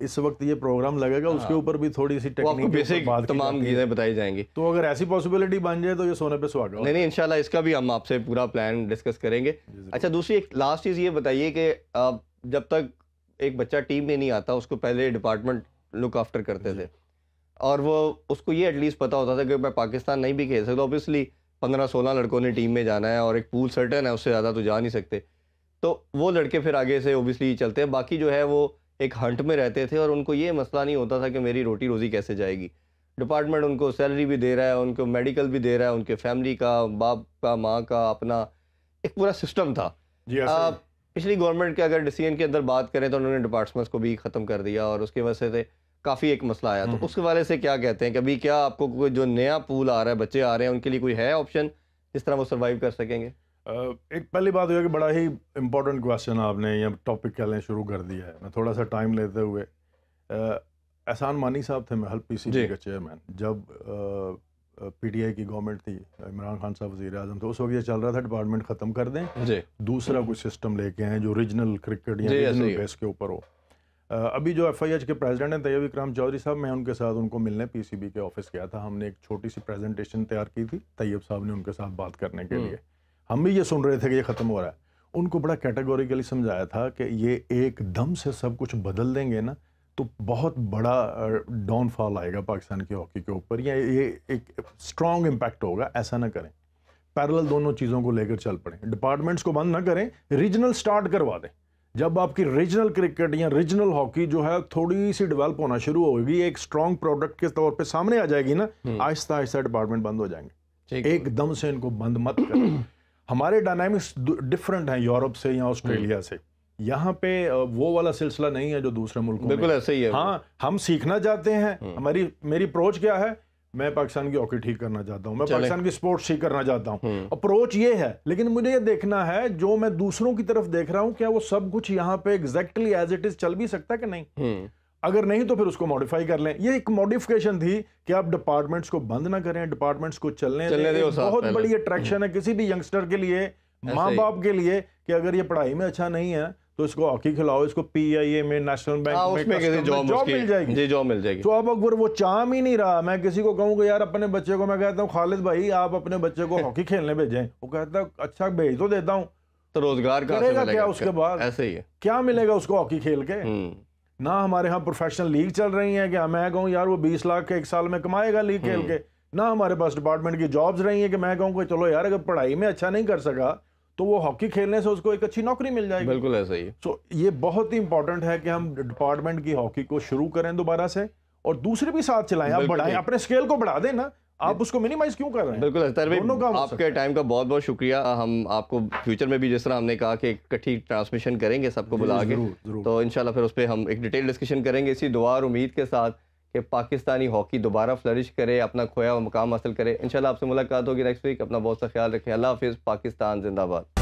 इस वक्त ये प्रोग्राम लगेगा हाँ। उसके ऊपर भी थोड़ी सी टेक्निक बेसिक तमाम चीज़ें बताई जाएंगी तो अगर ऐसी पॉसिबिलिटी बन जाए तो ये सोने पे स्वागत नहीं नहीं इनशाला इसका भी हम आपसे पूरा प्लान डिस्कस करेंगे अच्छा दूसरी एक लास्ट चीज़ ये बताइए कि जब तक एक बच्चा टीम में नहीं आता उसको पहले डिपार्टमेंट लुक आफ्टर करते थे और वो उसको ये एटलीस्ट पता होता था कि मैं पाकिस्तान नहीं भी खेल सकता ऑब्वियसली पंद्रह सोलह लड़कों ने टीम में जाना है और एक पूल सर्टन है उससे ज़्यादा तो जा नहीं सकते तो वो लड़के फिर आगे से ओबियसली चलते हैं बाकी जो है वो एक हंट में रहते थे और उनको ये मसला नहीं होता था कि मेरी रोटी रोज़ी कैसे जाएगी डिपार्टमेंट उनको सैलरी भी दे रहा है उनको मेडिकल भी दे रहा है उनके फैमिली का बाप का माँ का अपना एक पूरा सिस्टम था जी आ, पिछली गवर्नमेंट के अगर डिसीजन के अंदर बात करें तो उन्होंने डिपार्टमेंट्स को भी ख़त्म कर दिया और उसकी वजह से काफ़ी एक मसला आया तो हम्म। उसके वाले से क्या कहते हैं कि अभी क्या आपको कोई जो नया पूल आ रहा है बच्चे आ रहे हैं उनके लिए कोई है ऑप्शन जिस तरह वो सर्वाइव कर सकेंगे एक पहली बात यह कि बड़ा ही इम्पोर्टेंट क्वेश्चन आपने या टॉपिक लें शुरू कर दिया है मैं थोड़ा सा टाइम लेते हुए एहसान मानी साहब थे पी सी के चेयरमैन जब पी टी आई की गवर्नमेंट थी इमरान खान साहब वजी अजम थे तो उस वक्त ये चल रहा था डिपार्टमेंट ख़त्म कर दें दूसरा कोई सिस्टम लेके आए जो रीजनल क्रिकेट या रीजनल बेस के ऊपर हो अभी जो एफ आई एच के प्रेजिडेंट हैं तैयब इक्राम चौधरी साहब मैं उनके साथ उनको मिलने पी सी बी के ऑफिस गया था हमने एक छोटी सी प्रेजेंटेशन तैयार की थी तैयब साहब ने उनके साथ बात करने के हम्म। लिए हम भी ये सुन रहे थे कि ये ख़त्म हो रहा है उनको बड़ा कैटेगोरिकली समझाया था कि ये एकदम से सब कुछ बदल देंगे ना तो बहुत बड़ा डाउनफॉल आएगा पाकिस्तान की हॉकी के ऊपर या ये एक स्ट्रॉन्ग इम्पैक्ट होगा ऐसा ना करें पैरेलल दोनों चीज़ों को लेकर चल पड़े डिपार्टमेंट्स को बंद ना करें रीजनल स्टार्ट करवा दें जब आपकी रीजनल क्रिकेट या रीजनल हॉकी जो है थोड़ी सी डेवलप होना शुरू होगी एक स्ट्रॉन्ग प्रोडक्ट के तौर पे सामने आ जाएगी ना आहिस्ता आहिस्ता डिपार्टमेंट बंद हो जाएंगे एकदम से इनको बंद मत करें हमारे डायनामिक्स डिफरेंट हैं यूरोप से या ऑस्ट्रेलिया हम्म। से यहाँ पे वो वाला सिलसिला नहीं है जो दूसरे मुल्क बिल्कुल ऐसे ही है हाँ हम सीखना चाहते हैं हम्म। हमारी मेरी अप्रोच क्या है मैं पाकिस्तान की हॉकी ठीक करना चाहता हूँ मैं पाकिस्तान की स्पोर्ट्स ठीक करना चाहता हूँ अप्रोच हम्म। ये है लेकिन मुझे ये देखना है जो मैं दूसरों की तरफ देख रहा हूँ क्या वो सब कुछ यहाँ पे एग्जैक्टली एज इट इज चल भी सकता है कि नहीं अगर नहीं तो फिर उसको मॉडिफाई कर लें ये एक मॉडिफिकेशन थी कि आप डिपार्टमेंट्स को बंद ना करें डिपार्टमेंट्स को चलने, चलने दें बहुत बड़ी अट्रैक्शन है किसी भी यंगस्टर के लिए माँ बाप के लिए कि अगर ये पढ़ाई में अच्छा नहीं है तो इसको हॉकी खिलाओ इसको ए में नेशनल बैंक हाँ, में जॉब मिल जाएगी जी जॉब मिल जाएगी तो अब अगर वो चाम ही नहीं रहा मैं किसी को कहूँगा यार अपने बच्चे को मैं कहता हूँ खालिद भाई आप अपने बच्चे को हॉकी खेलने भेजें वो कहता है अच्छा भेज तो देता हूँ तो रोजगार करेगा क्या उसके बाद ऐसे ही क्या मिलेगा उसको हॉकी खेल के हम्म। ना हमारे यहाँ प्रोफेशनल लीग चल रही है कि मैं कहूँ यार वो बीस लाख के एक साल में कमाएगा लीग खेल के हम्म। ना हमारे पास डिपार्टमेंट की जॉब्स रही हैं कि मैं कहूँ कि चलो यार अगर पढ़ाई में अच्छा नहीं कर सका तो वो हॉकी खेलने से उसको एक अच्छी नौकरी मिल जाएगी बिल्कुल ऐसा ही सो ये बहुत ही इंपॉर्टेंट है कि हम डिपार्टमेंट की हॉकी को शुरू करें दोबारा से और दूसरे भी साथ चलाएं आप बढ़ाएं अपने स्केल को बढ़ा दें ना आप उसको मिनिमाइज क्यों कर रहे हैं बिल्कुल अख्तर भाई आपके टाइम का बहुत बहुत शुक्रिया हम आपको फ्यूचर में भी जिस तरह हमने कहा कि इकट्ठी ट्रांसमिशन करेंगे सबको बुला के तो इन फिर उस पर हम एक डिटेल डिस्कशन करेंगे इसी दुआ और उम्मीद के साथ कि पाकिस्तानी हॉकी दोबारा फ्लरिश करे अपना खोया व मुकाम हासिल करे इनशाला आपसे मुलाकात होगी नेक्स्ट वीक अपना बहुत सा ख्याल रखें अल्लाह हाफिज़ पाकिस्तान जिंदाबाद